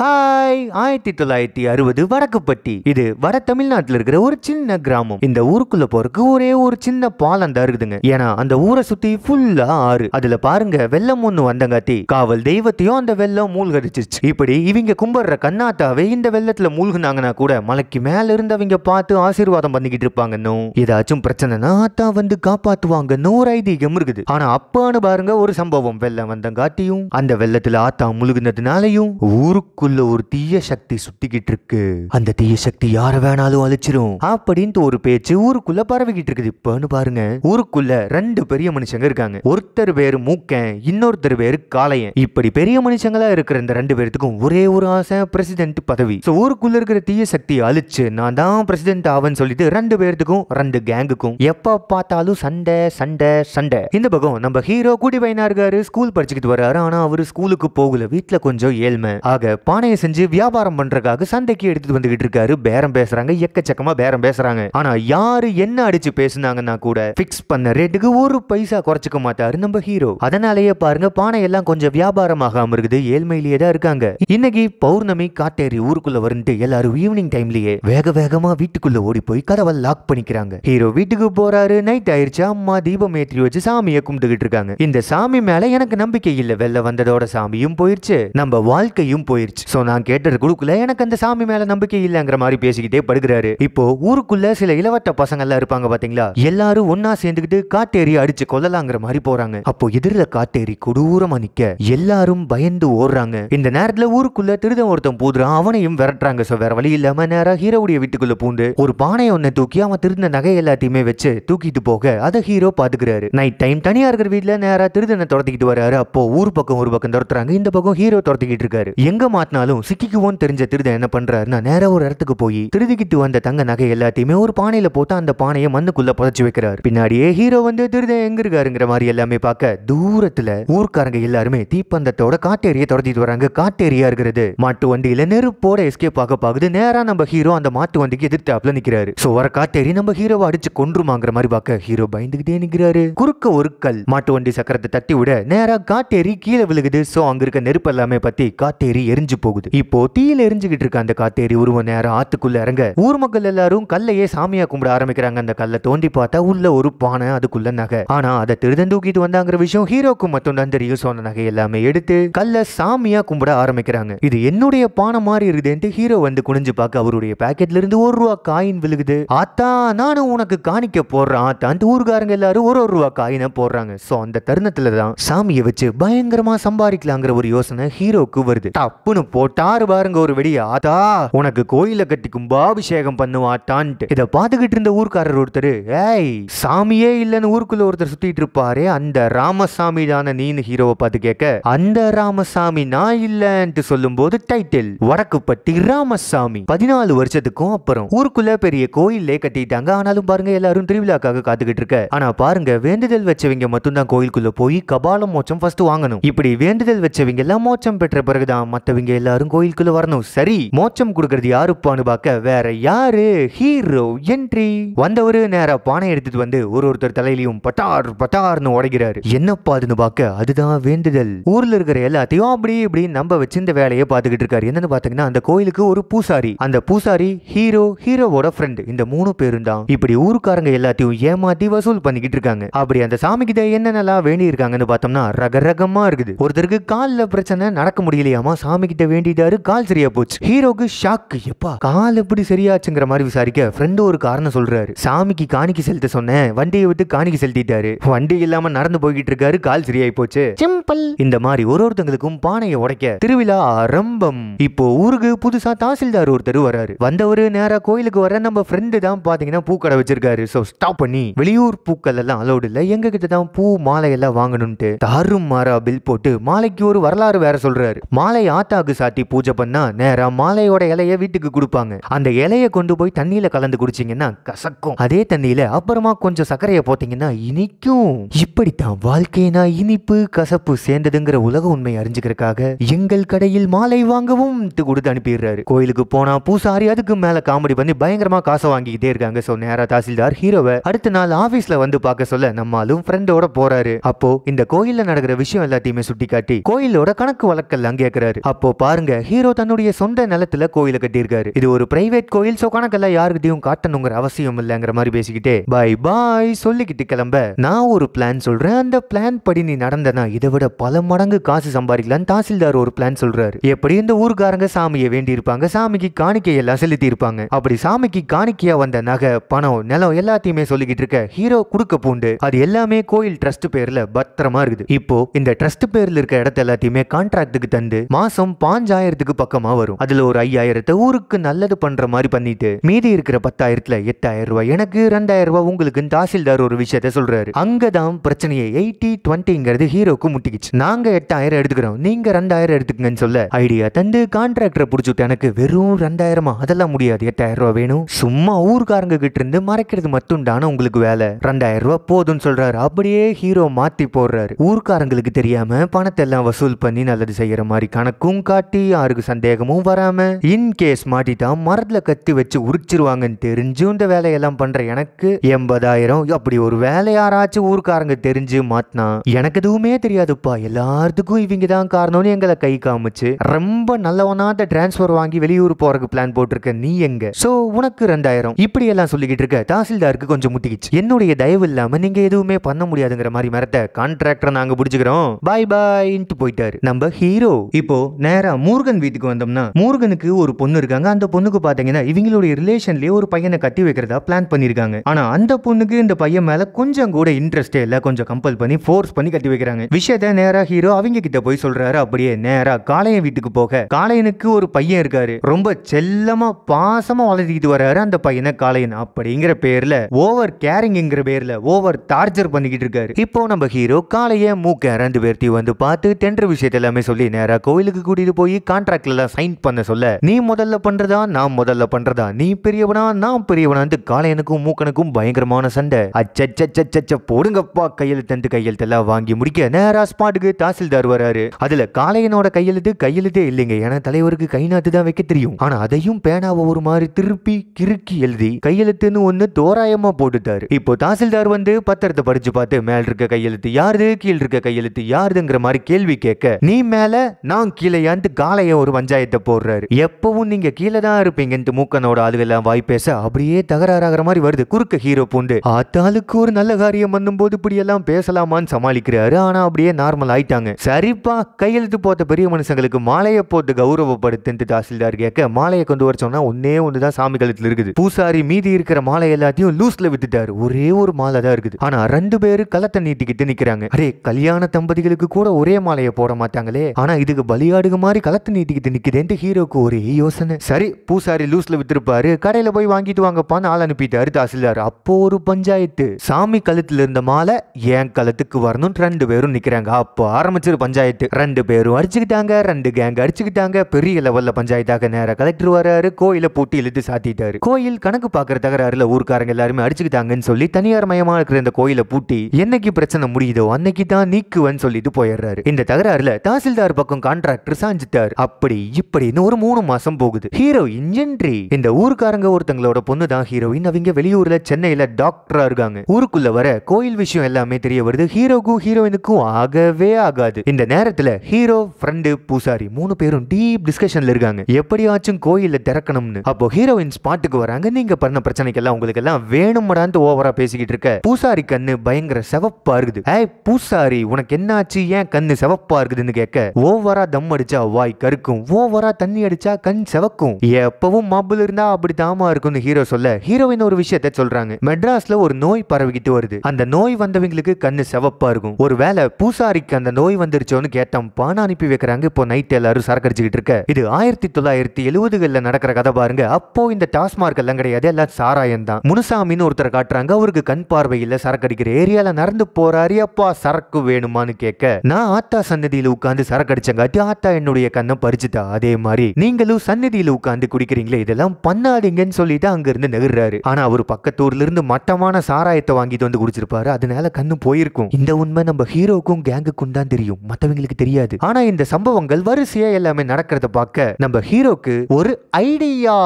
hi ஆயிரத்தி தொள்ளாயிரத்தி அறுபது வடக்குப்பட்டி இது வட தமிழ்நாட்டில் இருக்கிற ஒரு சின்ன கிராமம் இந்த ஊருக்குள்ள போறக்கு ஒரே ஒரு சின்ன பாலம் தான் இருக்குதுங்க ஏன்னா அந்த ஊரை சுத்தி ஃபுல்லா ஆறு அதுல பாருங்க வெள்ளம் ஒண்ணு வந்தங்காத்தி காவல் தெய்வத்தையும் அந்த வெள்ளம் மூழ்கடிச்சிச்சு இப்படி இவங்க கும்பிடுற கண்ணாத்தாவே இந்த வெள்ளத்துல மூழ்கினாங்கன்னா கூட மலைக்கு மேல இருந்தவங்க பார்த்து ஆசீர்வாதம் பண்ணிக்கிட்டு இருப்பாங்கன்னு ஏதாச்சும் பிரச்சனைனா தான் வந்து காப்பாத்துவாங்க நூறு ஐதீகம் இருக்குது ஆனா அப்பான்னு பாருங்க ஒரு சம்பவம் வெள்ளம் வந்தங்காட்டியும் அந்த வெள்ளத்துல ஆத்தா முழுகினதுனாலையும் ஊருக்கு நமக்குள்ள ஒரு தீய சக்தி சுத்திக்கிட்டு இருக்கு அந்த தீய சக்தி யார வேணாலும் அழிச்சிரும் அப்படின்ட்டு ஒரு பேச்சு ஊருக்குள்ள பரவிக்கிட்டு இருக்குது இப்பன்னு பாருங்க ஊருக்குள்ள ரெண்டு பெரிய மனுஷங்க இருக்காங்க ஒருத்தர் பேரு மூக்க இன்னொருத்தர் பேரு காளையன் இப்படி பெரிய மனுஷங்களா இருக்கிற இந்த ரெண்டு பேர்த்துக்கும் ஒரே ஒரு ஆசை பிரசிடென்ட் பதவி ஸோ ஊருக்குள்ள இருக்கிற தீய சக்தி அழிச்சு நான் தான் பிரசிடென்ட் ஆவன்னு சொல்லிட்டு ரெண்டு பேர்த்துக்கும் ரெண்டு கேங்குக்கும் எப்ப பார்த்தாலும் சண்டை சண்டை சண்டை இந்த பக்கம் நம்ம ஹீரோ கூடி பையனா இருக்காரு ஸ்கூல் படிச்சுக்கிட்டு வர்றாரு ஆனா அவரு ஸ்கூலுக்கு போகல வீட்டுல கொஞ்சம் ஏழ்மை ஆக பானையை செஞ்சு வியாபாரம் பண்றதுக்காக சந்தைக்கு எடுத்துட்டு வந்துகிட்டு இருக்காரு பேரம் பேசுறாங்க எக்கச்சக்கமா பேரம் பேசுறாங்க ஆனா யாரு என்ன அடிச்சு பேசுனாங்கன்னா கூட பிக்ஸ் பண்ண ரேட்டுக்கு ஒரு பைசா குறைச்சிக்க மாட்டாரு நம்ம ஹீரோ அதனாலயே பாருங்க பானை எல்லாம் கொஞ்சம் வியாபாரம் ஆகாம இருக்குது ஏழ்மையிலேயே தான் இருக்காங்க இன்னைக்கு பௌர்ணமி காட்டேரி ஊருக்குள்ள வந்துட்டு எல்லாரும் ஈவினிங் டைம்லயே வேக வேகமா வீட்டுக்குள்ள ஓடி போய் கதவை லாக் பண்ணிக்கிறாங்க ஹீரோ வீட்டுக்கு போறாரு நைட் ஆயிருச்சு அம்மா தீபம் ஏற்றி வச்சு சாமியை கும்பிட்டுக்கிட்டு இருக்காங்க இந்த சாமி மேல எனக்கு நம்பிக்கை இல்ல வெளில வந்ததோட சாமியும் போயிருச்சு நம்ம வாழ்க்கையும் போயிருச்சு போயிடுச்சு ஸோ நான் கேட்டது குழுக்குள்ள எனக்கு அந்த சாமி மேல நம்பிக்கை இல்லைங்கிற மாதிரி பேசிக்கிட்டே படுகிறாரு இப்போ ஊருக்குள்ள சில இளவட்ட பசங்க எல்லாம் இருப்பாங்க பாத்தீங்களா எல்லாரும் ஒன்னா சேர்ந்துக்கிட்டு காட்டேரி அடிச்சு கொல்லலாங்கிற மாதிரி போறாங்க அப்போ எதிரில காட்டேரி கொடூரமா நிக்க எல்லாரும் பயந்து ஓடுறாங்க இந்த நேரத்துல ஊருக்குள்ள திருடன் ஒருத்தன் பூதுறான் அவனையும் விரட்டுறாங்க சோ வேற வழி இல்லாம நேரா ஹீரோவுடைய வீட்டுக்குள்ள பூண்டு ஒரு பானையை ஒன்னு தூக்கி அவன் திருந்த நகை எல்லாத்தையுமே வச்சு தூக்கிட்டு போக அத ஹீரோ பாத்துக்கிறாரு நைட் டைம் தனியா இருக்கிற வீட்டுல நேரா திருதனை துரத்திக்கிட்டு வராரு அப்போ ஊர் பக்கம் ஒரு பக்கம் துரத்துறாங்க இந்த பக்கம் ஹீரோ துரத்திக்கிட்டு இருக்காரு எங்க மாத்த காட்டினாலும் சிக்கிக்குவோன்னு தெரிஞ்ச திருத என்ன பண்றாருன்னா நேரா ஒரு இடத்துக்கு போய் திருதிக்கிட்டு வந்த தங்க நகை எல்லாத்தையுமே ஒரு பானையில போட்டு அந்த பானையை மண்ணுக்குள்ள புதைச்சு வைக்கிறார் பின்னாடியே ஹீரோ வந்து திருடன் எங்க இருக்காருங்கிற மாதிரி எல்லாமே பார்க்க தூரத்துல ஊர்க்காரங்க எல்லாருமே தீப்பந்தத்தோட காட்டேரிய தொடர்ந்துட்டு வராங்க காட்டேரியா இருக்கிறது மாட்டு வண்டியில நெருப்போட எஸ்கேப் ஆக பாக்குது நேரா நம்ம ஹீரோ அந்த மாட்டு வண்டிக்கு எதிர்த்தாப்புல நிக்கிறாரு சோ வர காட்டேரி நம்ம ஹீரோவை அடிச்சு கொன்றுமாங்கிற மாதிரி பார்க்க ஹீரோ பயந்துகிட்டே நிக்கிறாரு குறுக்க ஒரு கல் மாட்டு வண்டி சக்கரத்தை தட்டி விட நேரா காட்டேரி கீழே விழுகுது சோ அங்க இருக்க நெருப்பு எல்லாமே பத்தி காட்டேரி எரிஞ்சு போகுது இப்போ தீயில எரிஞ்சுகிட்டு இருக்க அந்த காத்தேரி உருவ நேரம் ஆத்துக்குள்ள இறங்க ஊர் மக்கள் எல்லாரும் கல்லையே சாமியா கும்பிட ஆரம்பிக்கிறாங்க அந்த கல்லை தோண்டி பார்த்தா உள்ள ஒரு பானை அதுக்குள்ள நகை ஆனா அதை திருடன் தூக்கிட்டு வந்தாங்கிற விஷயம் ஹீரோக்கும் மட்டும் நந்தரியும் சொன்ன நகை எல்லாமே எடுத்து கல்ல சாமியா கும்பிட ஆரம்பிக்கிறாங்க இது என்னுடைய பானை மாதிரி இருக்குதுன்ட்டு ஹீரோ வந்து குனிஞ்சு பார்க்க அவருடைய பேக்கெட்ல இருந்து ஒரு ரூபா காயின் விழுகுது ஆத்தா நானும் உனக்கு காணிக்க போடுறான் அந்த ஊருக்காரங்க எல்லாரும் ஒரு ஒரு ரூபா காயினை போடுறாங்க சோ அந்த தருணத்துல தான் சாமியை வச்சு பயங்கரமா சம்பாதிக்கலாங்கிற ஒரு யோசனை ஹீரோக்கு வருது தப்புன்னு போட்டாரு பாருங்க ஒரு வெடி ஆதா உனக்கு கோயில கட்டி கும்பாபிஷேகம் பண்ணுவாட்டான்ட்டு இதை பாத்துக்கிட்டு இருந்த ஊர்க்காரர் ஒருத்தர் ஏய் சாமியே இல்லைன்னு ஊருக்குள்ள ஒருத்தர் சுத்திட்டு இருப்பாரு அந்த ராமசாமி தான நீனு ஹீரோவை பார்த்து கேட்க அந்த ராமசாமி நான் இல்லைன்ட்டு சொல்லும் போது டைட்டில் வடக்குப்பட்டி ராமசாமி பதினாலு வருஷத்துக்கும் அப்புறம் ஊருக்குள்ள பெரிய கோயிலே கட்டிட்டாங்க ஆனாலும் பாருங்க எல்லாரும் திருவிழாக்காக காத்துக்கிட்டு இருக்க ஆனா பாருங்க வேண்டுதல் வச்சவங்க மட்டும்தான் கோயிலுக்குள்ள போய் கபாலம் மோச்சம் ஃபர்ஸ்ட் வாங்கணும் இப்படி வேண்டுதல் வச்சவங்க எல்லாம் மோச்சம் பெற்ற பிறகுதான் மத்தவங்க எல்லாரும் கோயிலுக்குள்ள வரணும் சரி மோச்சம் கொடுக்கறது யாருப்பான்னு பாக்க வேற யாரு ஹீரோ என்ட்ரி வந்தவரு நேர பானை எடுத்துட்டு வந்து ஒரு ஒருத்தர் தலையிலையும் பட்டார் பட்டார்னு உடைக்கிறாரு என்னப்பா அதுன்னு பாக்க அதுதான் வேண்டுதல் ஊர்ல இருக்கிற எல்லாத்தையும் அப்படி இப்படி நம்ப வச்சு இந்த வேலையை பாத்துக்கிட்டு இருக்காரு என்னன்னு பாத்தீங்கன்னா அந்த கோயிலுக்கு ஒரு பூசாரி அந்த பூசாரி ஹீரோ ஹீரோவோட ஃப்ரெண்டு இந்த மூணு பேரும் தான் இப்படி ஊருக்காரங்க எல்லாத்தையும் ஏமாத்தி வசூல் பண்ணிக்கிட்டு இருக்காங்க அப்படி அந்த சாமி கிட்ட என்னென்னலாம் வேண்டி இருக்காங்கன்னு பார்த்தோம்னா ரக ரகமா இருக்குது ஒருத்தருக்கு காலில் பிரச்சனை நடக்க முடியலையாமா சாமி கிட்ட வேண்டிட்டாரு கால் சரியா போச்சு ஹீரோக்கு ஷாக்கு எப்பா கால் எப்படி சரியாச்சுங்கிற மாதிரி விசாரிக்க ஃப்ரெண்டு ஒரு காரணம் சொல்றாரு சாமிக்கு காணிக்கு செலுத்த சொன்னேன் வண்டியை விட்டு காணிக்கு செலுத்திட்டாரு வண்டி இல்லாம நடந்து போய்கிட்டு இருக்காரு கால் சரியாயி போச்சு சிம்பிள் இந்த மாதிரி ஒரு ஒருத்தங்களுக்கும் பானையை உடைக்க திருவிழா ஆரம்பம் இப்போ ஊருக்கு புதுசா தாசில்தார் ஒருத்தர் வராரு வந்தவரு நேரா கோயிலுக்கு வர நம்ம ஃப்ரெண்டு தான் பாத்தீங்கன்னா பூக்கடை வச்சிருக்காரு சோ ஸ்டாப் பண்ணி வெளியூர் பூக்கள் எல்லாம் அலோடு இல்ல எங்க கிட்ட தான் பூ மாலை எல்லாம் வாங்கணும்ட்டு தாரும் மாறா பில் போட்டு மாலைக்கு ஒரு வரலாறு வேற சொல்றாரு மாலை ஆத்தாக்கு சாட்டி பூஜை பண்ணா நேராக மாலையோட இலையை வீட்டுக்கு கொடுப்பாங்க அந்த இலையை கொண்டு போய் தண்ணியில கலந்து குடிச்சிங்கன்னா கசக்கும் அதே தண்ணியில அப்புறமா கொஞ்சம் சர்க்கரையை போட்டீங்கன்னா இனிக்கும் இப்படித்தான் வாழ்க்கைனா இனிப்பு கசப்பு சேர்ந்ததுங்கிற உலக உண்மை அறிஞ்சுக்கிறதுக்காக எங்கள் கடையில் மாலை வாங்கவும் கொடுத்து அனுப்பிடுறாரு கோயிலுக்கு போனா பூசாரி அதுக்கு மேல காமெடி பண்ணி பயங்கரமா காசை வாங்கிக்கிட்டே இருக்காங்க சோ நேரா தாசில்தார் ஹீரோவை அடுத்த நாள் ஆபீஸ்ல வந்து பார்க்க சொல்ல நம்மாலும் ஃப்ரெண்டோட போறாரு அப்போ இந்த கோயில்ல நடக்கிற விஷயம் எல்லாத்தையுமே சுட்டி காட்டி கோயிலோட கணக்கு வழக்கெல்லாம் கேட்கிறாரு அப்போ பாருங்க ஹீரோ தன்னுடைய சொந்த நிலத்துல கோயில கட்டியிருக்காரு இது ஒரு பிரைவேட் கோயில் சோ கணக்கெல்லாம் யாருக்கிட்டையும் காட்டணுங்கிற அவசியம் இல்லைங்கிற மாதிரி பேசிக்கிட்டே பாய் பாய் சொல்லிக்கிட்டு கிளம்ப நான் ஒரு பிளான் சொல்றேன் அந்த பிளான் படி நீ நடந்தனா இதை விட பல மடங்கு காசு சம்பாதிக்கலாம்னு தாசில்தார் ஒரு பிளான் சொல்றாரு எப்படி இந்த ஊருக்காரங்க சாமியை வேண்டி இருப்பாங்க சாமிக்கு காணிக்கை எல்லாம் செலுத்தி இருப்பாங்க அப்படி சாமிக்கு காணிக்கையா வந்த நகை பணம் நிலம் எல்லாத்தையுமே சொல்லிக்கிட்டு இருக்க ஹீரோ குடுக்க பூண்டு அது எல்லாமே கோயில் ட்ரஸ்ட் பேர்ல பத்திரமா இருக்குது இப்போ இந்த ட்ரஸ்ட் பேர்ல இருக்க இடத்த எல்லாத்தையுமே கான்ட்ராக்டுக்கு தந்து மாசம் பாஞ்சாயிரத்துக்கு பக்கமா வரும் அதுல ஒரு ஐயாயிரத்தை ஊருக்கு நல்லது பண்ற மாதிரி பண்ணிட்டு மீதி இருக்கிற பத்தாயிரத்துல எட்டாயிரம் ரூபாய் எனக்கு ரெண்டாயிரம் ரூபாய் உங்களுக்கு தாசில்தார் ஒரு விஷயத்த சொல்றாரு அங்கதான் பிரச்சனையை எயிட்டி டுவெண்ட்டிங்கிறது ஹீரோக்கு முட்டிக்கிச்சு நாங்க எட்டாயிரம் எடுத்துக்கிறோம் நீங்க ரெண்டாயிரம் எடுத்துக்கங்கன்னு சொல்ல ஐடியா தந்து கான்ட்ராக்டரை பிடிச்சிட்டு எனக்கு வெறும் ரெண்டாயிரமா அதெல்லாம் முடியாது எட்டாயிரம் ரூபாய் வேணும் சும்மா ஊர்காரங்க கிட்ட இருந்து மறைக்கிறது மட்டும் தானே உங்களுக்கு வேலை ரெண்டாயிரம் ரூபாய் போதும்னு சொல்றாரு அப்படியே ஹீரோ மாத்தி போடுறாரு ஊர்காரங்களுக்கு தெரியாம பணத்தை எல்லாம் வசூல் பண்ணி நல்லது செய்யற மாதிரி கணக்கும் காட்டு இல்லாட்டி யாருக்கு சந்தேகமும் வராம இன்கேஸ் மாட்டிட்டா மரத்துல கத்தி வச்சு உரிச்சிருவாங்கன்னு தெரிஞ்சு இந்த வேலையெல்லாம் பண்ற எனக்கு எண்பதாயிரம் அப்படி ஒரு வேலை யாராச்சும் ஊருக்காரங்க தெரிஞ்சு மாத்தினா எனக்கு எதுவுமே தெரியாதுப்பா எல்லாத்துக்கும் இவங்க தான் காரணம்னு எங்களை கை காமிச்சு ரொம்ப நல்லவனா டிரான்ஸ்பர் வாங்கி வெளியூர் போறதுக்கு பிளான் போட்டிருக்க நீ எங்க சோ உனக்கு ரெண்டாயிரம் இப்படி எல்லாம் சொல்லிக்கிட்டு இருக்க தாசில்தாருக்கு கொஞ்சம் முட்டிக்கிச்சு என்னுடைய தயவு இல்லாம நீங்க எதுவுமே பண்ண முடியாதுங்கிற மாதிரி மரத்தை கான்ட்ராக்டர் நாங்க புடிச்சுக்கிறோம் பாய் பாய்ன்ட்டு போயிட்டாரு நம்ம ஹீரோ இப்போ நேரம் நேராக மூர்கன் வீட்டுக்கு வந்தோம்னா மூர்கனுக்கு ஒரு பொண்ணு இருக்காங்க அந்த பொண்ணுக்கு பார்த்தீங்கன்னா இவங்களுடைய ரிலேஷன்லேயே ஒரு பையனை கட்டி வைக்கிறதா பிளான் பண்ணிருக்காங்க ஆனா அந்த பொண்ணுக்கு இந்த பையன் மேல கொஞ்சம் கூட இன்ட்ரெஸ்டே இல்ல கொஞ்சம் கம்பல் பண்ணி ஃபோர்ஸ் பண்ணி கட்டி வைக்கிறாங்க விஷயத்த நேரா ஹீரோ அவங்க கிட்ட போய் சொல்றாரு அப்படியே நேரா காளையன் வீட்டுக்கு போக காளையனுக்கு ஒரு பையன் இருக்காரு ரொம்ப செல்லமா பாசமா வளர்த்திக்கிட்டு வர்றாரு அந்த பையனை காளையன் அப்படிங்கிற பேர்ல ஓவர் கேரிங்கிற பேர்ல ஓவர் டார்ச்சர் பண்ணிக்கிட்டு இருக்காரு இப்போ நம்ம ஹீரோ காளைய மூக்க ரெண்டு பேர்த்தையும் வந்து பார்த்து டெண்டர் விஷயத்த எல்லாமே சொல்லி நேரா கோயிலுக்கு கூட்டிட்டு போய் கான்ட்ராக்ட்ல சைன் பண்ண சொல்ல நீ முதல்ல பண்றதா நான் முதல்ல பண்றதா நீ பெரியவனா நான் பெரியவனா காளையனுக்கும் மூக்கனுக்கும் பயங்கரமான சண்டை அச்சச்சச்சச்ச போடுங்கப்பா கையெழுத்து கையெழுத்து எல்லாம் வாங்கி முடிக்க நேரா ஸ்பாட்டுக்கு தாசில்தார் வராரு அதுல காளையனோட கையெழுத்து கையெழுத்தே இல்லைங்க ஏன்னா தலைவருக்கு கை நாத்துதான் தான் வைக்க தெரியும் ஆனா அதையும் பேனாவை ஒரு மாதிரி திருப்பி கிறுக்கி எழுதி கையெழுத்துன்னு ஒண்ணு தோராயமா போட்டுட்டாரு இப்போ தாசில்தார் வந்து பத்திரத்தை படிச்சு பார்த்து மேல இருக்க கையெழுத்து யாருது கீழ் இருக்க கையெழுத்து யாருதுங்கிற மாதிரி கேள்வி கேட்க நீ மேல நான் கீழேயான்ட்டு சேர்த்து காலையை ஒரு பஞ்சாயத்தை போடுறாரு எப்பவும் நீங்க கீழே தான் இருப்பீங்கன்ட்டு மூக்கனோட ஆளுகெல்லாம் வாய் பேச அப்படியே தகராறாகிற மாதிரி வருது குறுக்க ஹீரோ பூண்டு ஆத்தாளுக்கு ஒரு நல்ல காரியம் பண்ணும் போது இப்படி எல்லாம் பேசலாமான்னு சமாளிக்கிறாரு ஆனா அப்படியே நார்மல் ஆயிட்டாங்க சரிப்பா கையெழுத்து போத்த பெரிய மனுஷங்களுக்கு மாலையை போட்டு கௌரவப்படுத்து தாசில்தார் கேட்க மாலையை கொண்டு வர சொன்னா ஒன்னே ஒன்று சாமி கழுத்துல இருக்குது பூசாரி மீதி இருக்கிற மாலை எல்லாத்தையும் லூஸ்ல வித்துட்டாரு ஒரே ஒரு மாலை தான் இருக்குது ஆனா ரெண்டு பேரும் களத்தை நீட்டிக்கிட்டு நிக்கிறாங்க அரே கல்யாண தம்பதிகளுக்கு கூட ஒரே மாலையை போட மாட்டாங்களே ஆனா இதுக்கு பலியாடுக மாதிரி மாதிரி களத்து நீட்டிக்கிட்டு நிற்குதுன்ட்டு ஹீரோக்கு ஒரே யோசனை சரி பூசாரி லூஸ்ல வித்துருப்பாரு கடையில போய் வாங்கிட்டு வாங்கப்பான்னு ஆள் அனுப்பிட்டாரு தாசில்தார் அப்போ ஒரு பஞ்சாயத்து சாமி கழுத்துல இருந்த மாலை என் களத்துக்கு வரணும் ரெண்டு பேரும் நிக்கிறாங்க அப்போ ஆரம்பிச்சிரு பஞ்சாயத்து ரெண்டு பேரும் அடிச்சுக்கிட்டாங்க ரெண்டு கேங் அடிச்சுக்கிட்டாங்க பெரிய லெவல்ல பஞ்சாயத்தாக நேர கலெக்டர் வராரு கோயில போட்டி இழுத்து சாத்திட்டாரு கோயில் கணக்கு பாக்குற தகராறுல ஊருக்காரங்க எல்லாருமே அடிச்சுக்கிட்டாங்கன்னு சொல்லி தனியார் மயமா இருக்கிற இந்த கோயில பூட்டி என்னைக்கு பிரச்சனை முடியுதோ அன்னைக்கு தான் நீக்குவன்னு சொல்லிட்டு போயிடுறாரு இந்த தகராறுல தாசில்தார் பக்கம் கான்ட்ராக்டர் சாஞ்சு சேர்ந்துட்டாரு அப்படி இப்படின்னு ஒரு மூணு மாசம் போகுது ஹீரோயின் என்ட்ரி இந்த ஊருக்காரங்க ஒருத்தங்களோட பொண்ணு தான் ஹீரோயின் அவங்க வெளியூர்ல சென்னையில டாக்டரா இருக்காங்க ஊருக்குள்ள வர கோயில் விஷயம் எல்லாமே தெரிய வருது ஹீரோக்கும் ஹீரோயினுக்கும் ஆகவே ஆகாது இந்த நேரத்துல ஹீரோ ஃப்ரெண்டு பூசாரி மூணு பேரும் டீப் டிஸ்கஷன்ல இருக்காங்க எப்படியாச்சும் கோயில திறக்கணும்னு அப்போ ஹீரோயின் ஸ்பாட்டுக்கு வராங்க நீங்க பண்ண பிரச்சனைக்கு எல்லாம் உங்களுக்கு எல்லாம் வேணும்டான்னு ஓவரா பேசிக்கிட்டு இருக்க பூசாரி கண்ணு பயங்கர செவப்பா இருக்குது ஏய் பூசாரி உனக்கு என்னாச்சு ஏன் கண்ணு செவப்பா இருக்குதுன்னு கேட்க ஓவரா தம் அடிச்சா வாய் கருக்கும் ஓவரா தண்ணி அடிச்சா கண் செவக்கும் எப்பவும் மாப்பிள் இருந்தா அப்படி தாமா இருக்கும்னு ஹீரோ சொல்ல ஹீரோயின் ஒரு விஷயத்த சொல்றாங்க மெட்ராஸ்ல ஒரு நோய் பரவிக்கிட்டு வருது அந்த நோய் வந்தவங்களுக்கு கண்ணு செவப்பா இருக்கும் ஒருவேளை பூசாரிக்கு அந்த நோய் வந்துருச்சோன்னு கேட்டான் பணம் அனுப்பி வைக்கிறாங்க இப்போ நைட் எல்லாரும் சரக்கடிச்சுக்கிட்டு இருக்க இது ஆயிரத்தி தொள்ளாயிரத்தி எழுபதுகள்ல நடக்கிற கதை பாருங்க அப்போ இந்த டாஸ்மார்க் எல்லாம் கிடையாது எல்லாம் சாராயம் தான் முனுசாமின்னு ஒருத்தர் காட்டுறாங்க அவருக்கு கண் பார்வையில் சரக்கு அடிக்கிற ஏரியால நடந்து போறாரு அப்பா சரக்கு வேணுமான்னு கேட்க நான் ஆத்தா சந்ததியில் உட்கார்ந்து சரக்கு அடிச்சங்காட்டி ஆத்தா என்னுடைய உங்களுடைய அதே மாதிரி நீங்களும் சந்நிதியில குடிக்கிறீங்களே இதெல்லாம் பண்ணாதீங்கன்னு சொல்லிட்டு இருந்து நகர்றாரு ஆனா அவர் பக்கத்தூர்ல இருந்து மட்டமான சாராயத்தை வாங்கிட்டு வந்து குடிச்சிருப்பாரு அதனால கண்ணு போயிருக்கும் இந்த உண்மை நம்ம ஹீரோக்கும் கேங்குக்கும் தான் தெரியும் தெரியாது ஆனா இந்த சம்பவங்கள் வரிசையா எல்லாமே நடக்கிறத பார்க்க நம்ம ஹீரோக்கு ஒரு ஐடியா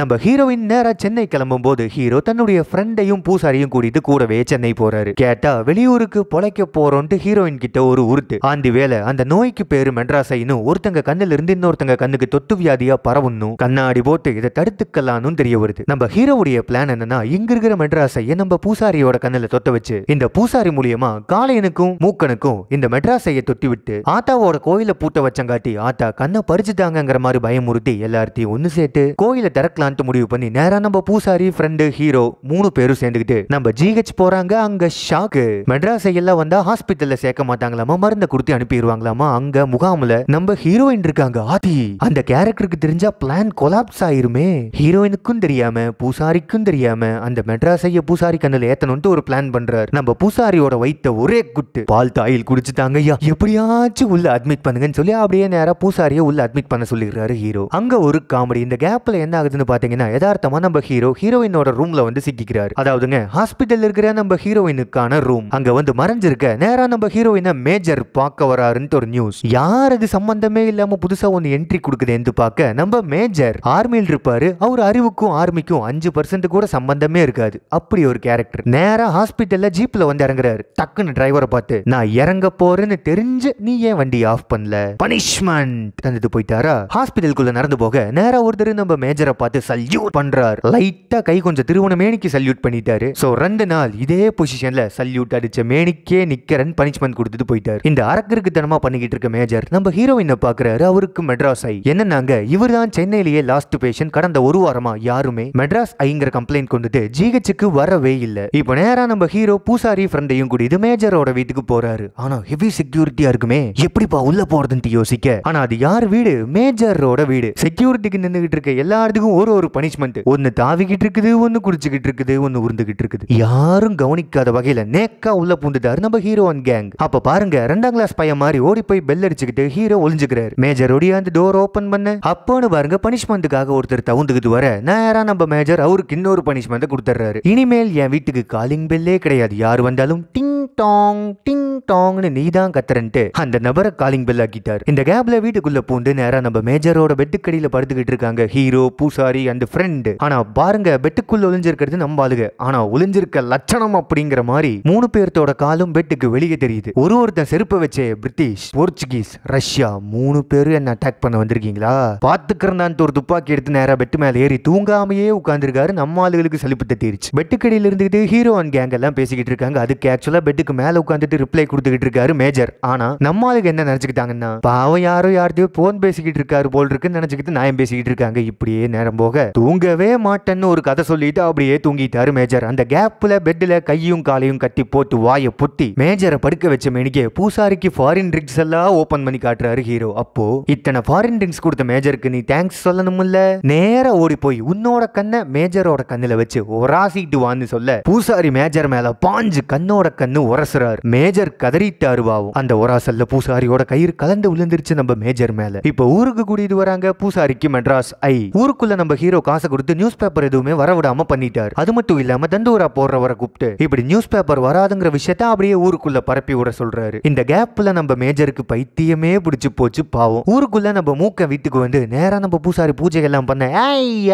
நம்ம ஹீரோயின் நேரா சென்னை கிளம்பும் போது ஹீரோ தன்னுடைய ஃப்ரெண்டையும் பூசாரியும் கூட்டிட்டு கூடவே சென்னை போறாரு கேட்டா வெளியூருக்கு பொழைக்க போறோம்ட்டு ஹீரோயின் கிட்ட ஒரு உருட்டு ஆந்தி வேலை அந்த நோய்க்கு பேரு மெட்ராசைன்னு ஒருத்தங்க ஒருத்தங்க கண்ணுல இருந்து இன்னொருத்தங்க கண்ணுக்கு தொத்து வியாதியா பரவணும் கண்ணாடி போட்டு இதை தடுத்துக்கலாம்னு தெரிய வருது நம்ம ஹீரோவுடைய பிளான் என்னன்னா இங்க இருக்கிற மெட்ராஸைய நம்ம பூசாரியோட கண்ணுல தொத்த வச்சு இந்த பூசாரி மூலியமா காளையனுக்கும் மூக்கனுக்கும் இந்த மெட்ராஸைய தொட்டி விட்டு ஆத்தாவோட கோயில பூத்த வச்சங்காட்டி ஆத்தா கண்ணை பறிச்சுட்டாங்கிற மாதிரி பயமுறுத்தி எல்லாத்தையும் ஒன்னு சேர்த்து கோயில திறக்கலான்ட்டு முடிவு பண்ணி நேரா நம்ம பூசாரி ஃப்ரெண்டு ஹீரோ மூணு பேரும் சேர்ந்துக்கிட்டு நம்ம ஜிஹெச் போறாங்க அங்க ஷாக்கு மெட்ராஸை எல்லாம் வந்தா ஹாஸ்பிட்டல்ல சேர்க்க மாட்டாங்களாமா மருந்தை கொடுத்து அனுப்பிடுவாங்களாமா அங்க முகாமுல நம்ம ஹீரோ ஹீரோயின் இருக்காங்க ஆதி அந்த கேரக்டருக்கு தெரிஞ்சா பிளான் கொலாப்ஸ் ஆயிருமே ஹீரோயினுக்கும் தெரியாம பூசாரிக்கும் தெரியாம அந்த மெட்ராஸைய பூசாரி கண்ணில் ஏத்தணும்ட்டு ஒரு பிளான் பண்றாரு நம்ம பூசாரியோட வைத்த ஒரே குட்டு பால் தாயில் குடிச்சுட்டாங்க ஐயா எப்படியாச்சும் உள்ள அட்மிட் பண்ணுங்கன்னு சொல்லி அப்படியே நேரா பூசாரிய உள்ள அட்மிட் பண்ண சொல்லிடுறாரு ஹீரோ அங்க ஒரு காமெடி இந்த கேப்ல என்ன ஆகுதுன்னு பாத்தீங்கன்னா யதார்த்தமா நம்ம ஹீரோ ஹீரோயினோட ரூம்ல வந்து சிக்கிக்கிறாரு அதாவதுங்க ஹாஸ்பிட்டல் இருக்கிற நம்ம ஹீரோயினுக்கான ரூம் அங்க வந்து மறைஞ்சிருக்க நேரா நம்ம ஹீரோயினை மேஜர் பார்க்க வராருன்ட்டு ஒரு நியூஸ் யாரது சம்பந்தமே இல்ல இல்லாமல் புதுசா ஒன்னு என்ட்ரி கொடுக்குது எந்த பார்க்க நம்ம மேஜர் ஆர்மியில் இருப்பாரு அவர் அறிவுக்கும் ஆர்மிக்கும் அஞ்சு பர்சன்ட் கூட சம்பந்தமே இருக்காது அப்படி ஒரு கேரக்டர் நேரா ஹாஸ்பிட்டல்ல ஜீப்ல வந்து இறங்குறாரு டக்குன்னு டிரைவரை பார்த்து நான் இறங்க போறேன்னு தெரிஞ்சு நீ ஏன் வண்டி ஆஃப் பண்ணல பனிஷ்மெண்ட் தந்துட்டு போயிட்டாரா ஹாஸ்பிட்டலுக்குள்ள நடந்து போக நேரா ஒருத்தர் நம்ம மேஜரை பார்த்து சல்யூட் பண்றார் லைட்டா கை கொஞ்சம் திருவண மேனிக்கு சல்யூட் பண்ணிட்டாரு ஸோ ரெண்டு நாள் இதே பொசிஷன்ல சல்யூட் அடிச்ச மேனிக்கே நிக்கிறன் பனிஷ்மெண்ட் கொடுத்துட்டு போயிட்டாரு இந்த அரக்கருக்கு தனமா பண்ணிக்கிட்டு இருக்க மேஜர் நம்ம ஹீரோயினை பாக்குற இருக்கிறாரு அவருக்கு மெட்ராஸ் ஐ என்னன்னாங்க இவர் தான் சென்னையிலேயே லாஸ்ட் பேஷன் கடந்த ஒரு வாரமா யாருமே மெட்ராஸ் ஐங்கிற கம்ப்ளைண்ட் கொண்டுட்டு ஜிஹெச்சுக்கு வரவே இல்லை இப்போ நேரா நம்ம ஹீரோ பூசாரி ஃப்ரெண்டையும் கூட இது மேஜரோட வீட்டுக்கு போறாரு ஆனா ஹெவி செக்யூரிட்டியா இருக்குமே எப்படிப்பா உள்ள போறதுன்னு யோசிக்க ஆனா அது யார் வீடு மேஜரோட வீடு செக்யூரிட்டிக்கு நின்றுகிட்டு இருக்க எல்லாத்துக்கும் ஒரு ஒரு பனிஷ்மெண்ட் ஒன்னு தாவிக்கிட்டு இருக்குது ஒன்னு குடிச்சுக்கிட்டு இருக்குது ஒன்னு உருந்துகிட்டு இருக்குது யாரும் கவனிக்காத வகையில நேக்கா உள்ள பூந்துட்டாரு நம்ம ஹீரோ அண்ட் கேங் அப்ப பாருங்க ரெண்டாம் கிளாஸ் பையன் மாதிரி ஓடி போய் பெல் அடிச்சுக்கிட்டு ஹீரோ ஒளிஞ்சுக்கிறாரு மேஜரோடைய அந்த டோர் ஓப்பன் பண்ண அப்போன்னு பாருங்க பனிஷ்மெண்ட்டுக்காக ஒருத்தர் தவுந்துக்கிட்டு வர நேரா நம்ம மேஜர் அவருக்கு இன்னொரு பனிஷ்மெண்ட்டை கொடுத்துட்றாரு இனிமேல் என் வீட்டுக்கு காலிங் பெல்லே கிடையாது யார் வந்தாலும் டிங் டாங் டிங் டாங்னு நீ தான் கத்துறன்ட்டு அந்த நபரை காலிங் பெல் ஆக்கிட்டார் இந்த கேப்ல வீட்டுக்குள்ள பூண்டு நேரா நம்ம மேஜரோட பெட்டுக்கடியில படுத்துக்கிட்டு இருக்காங்க ஹீரோ பூசாரி அண்ட் ஃப்ரெண்டு ஆனா பாருங்க பெட்டுக்குள்ள ஒளிஞ்சிருக்கிறது நம்ம ஆளுக ஆனா ஒளிஞ்சிருக்க லட்சணம் அப்படிங்கிற மாதிரி மூணு பேர்த்தோட காலும் பெட்டுக்கு வெளியே தெரியுது ஒரு ஒருத்தன் செருப்பை வச்சே பிரிட்டிஷ் போர்ச்சுகீஸ் ரஷ்யா மூணு பேரும் என்ன அட்டாக் பண்ண வந்திருக்கீங்களா பாத்துக்கிறேன்னு ஒரு துப்பாக்கி எடுத்து நேரா பெட்டு மேல ஏறி தூங்காமையே உட்காந்துருக்காரு நம்ம ஆளுகளுக்கு சலிப்பு தட்டிருச்சு பெட்டுக்கடியில இருந்துகிட்டு ஹீரோ அண்ட் கேங் எல்லாம் பேசிக்கிட்டு இருக்காங்க அதுக்கு ஆக்சுவலா பெட்டுக்கு மேல உட்காந்துட்டு ரிப்ளை கொடுத்துக்கிட்டு இருக்காரு மேஜர் நம்ம நம்மளுக்கு என்ன நினைச்சுக்கிட்டாங்கன்னா பாவம் யாரோ யார்ட்டையோ போன் பேசிக்கிட்டு இருக்காரு போல் இருக்குன்னு நினைச்சுக்கிட்டு நாயம் பேசிக்கிட்டு இருக்காங்க இப்படியே நேரம் போக தூங்கவே மாட்டேன்னு ஒரு கதை சொல்லிட்டு அப்படியே தூங்கிட்டாரு மேஜர் அந்த கேப்ல பெட்ல கையும் காலையும் கட்டி போட்டு வாயை பொத்தி மேஜரை படுக்க வச்ச மேனிக்கே பூசாரிக்கு ஃபாரின் ட்ரிங்க்ஸ் எல்லாம் ஓப்பன் பண்ணி காட்டுறாரு ஹீரோ அப்போ இத்தனை ஃபாரின் ட்ரிங்க்ஸ் கொடுத்த மேஜருக்கு நீ தேங்க்ஸ் சொல்லணும்ல நேரா ஓடி போய் உன்னோட கண்ணை மேஜரோட கண்ணில வச்சு ஒராசிட்டு வான்னு சொல்ல பூசாரி மேஜர் மேல பாஞ்சு கண்ணோட கண்ணு போட்டு உரசுறாரு மேஜர் கதறிட்டாரு அருவாவும் அந்த ஒராசல்ல பூசாரியோட கயிறு கலந்து விழுந்துருச்சு நம்ம மேஜர் மேல இப்ப ஊருக்கு கூடியது வராங்க பூசாரிக்கு மெட்ராஸ் ஐ ஊருக்குள்ள நம்ம ஹீரோ காசு கொடுத்து நியூஸ் பேப்பர் எதுவுமே வரவிடாம பண்ணிட்டாரு அது மட்டும் இல்லாம தண்டூரா போடுறவரை கூப்பிட்டு இப்படி நியூஸ் பேப்பர் வராதுங்கிற விஷயத்த அப்படியே ஊருக்குள்ள பரப்பி விட சொல்றாரு இந்த கேப்ல நம்ம மேஜருக்கு பைத்தியமே பிடிச்சு போச்சு பாவம் ஊருக்குள்ள நம்ம மூக்க வீட்டுக்கு வந்து நேரா நம்ம பூசாரி பூஜை எல்லாம் பண்ண ஏய்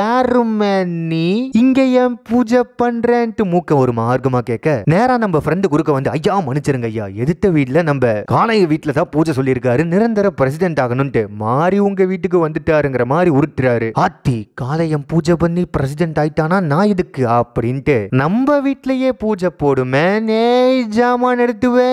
நீ இங்க ஏன் பூஜை பண்றேன்ட்டு மூக்க ஒரு மார்க்கமா கேட்க நேரா நம்ம ஃப்ரெண்டு குறுக்க வந்து ஐயா மன்னிச்சிருங்க ஐயா எதிர்த்த வீட்டில் நம்ம காளைய வீட்டில் தான் பூஜை சொல்லியிருக்காரு நிரந்தர பிரசிடென்ட் ஆகணும்ட்டு மாறி உங்க வீட்டுக்கு வந்துட்டாருங்கிற மாதிரி உருட்டுறாரு ஆத்தி காளையம் பூஜை பண்ணி பிரசிடென்ட் ஆயிட்டானா நான் இதுக்கு அப்படின்ட்டு நம்ம வீட்லயே பூஜை போடுமே ஜாமான் எடுத்துவே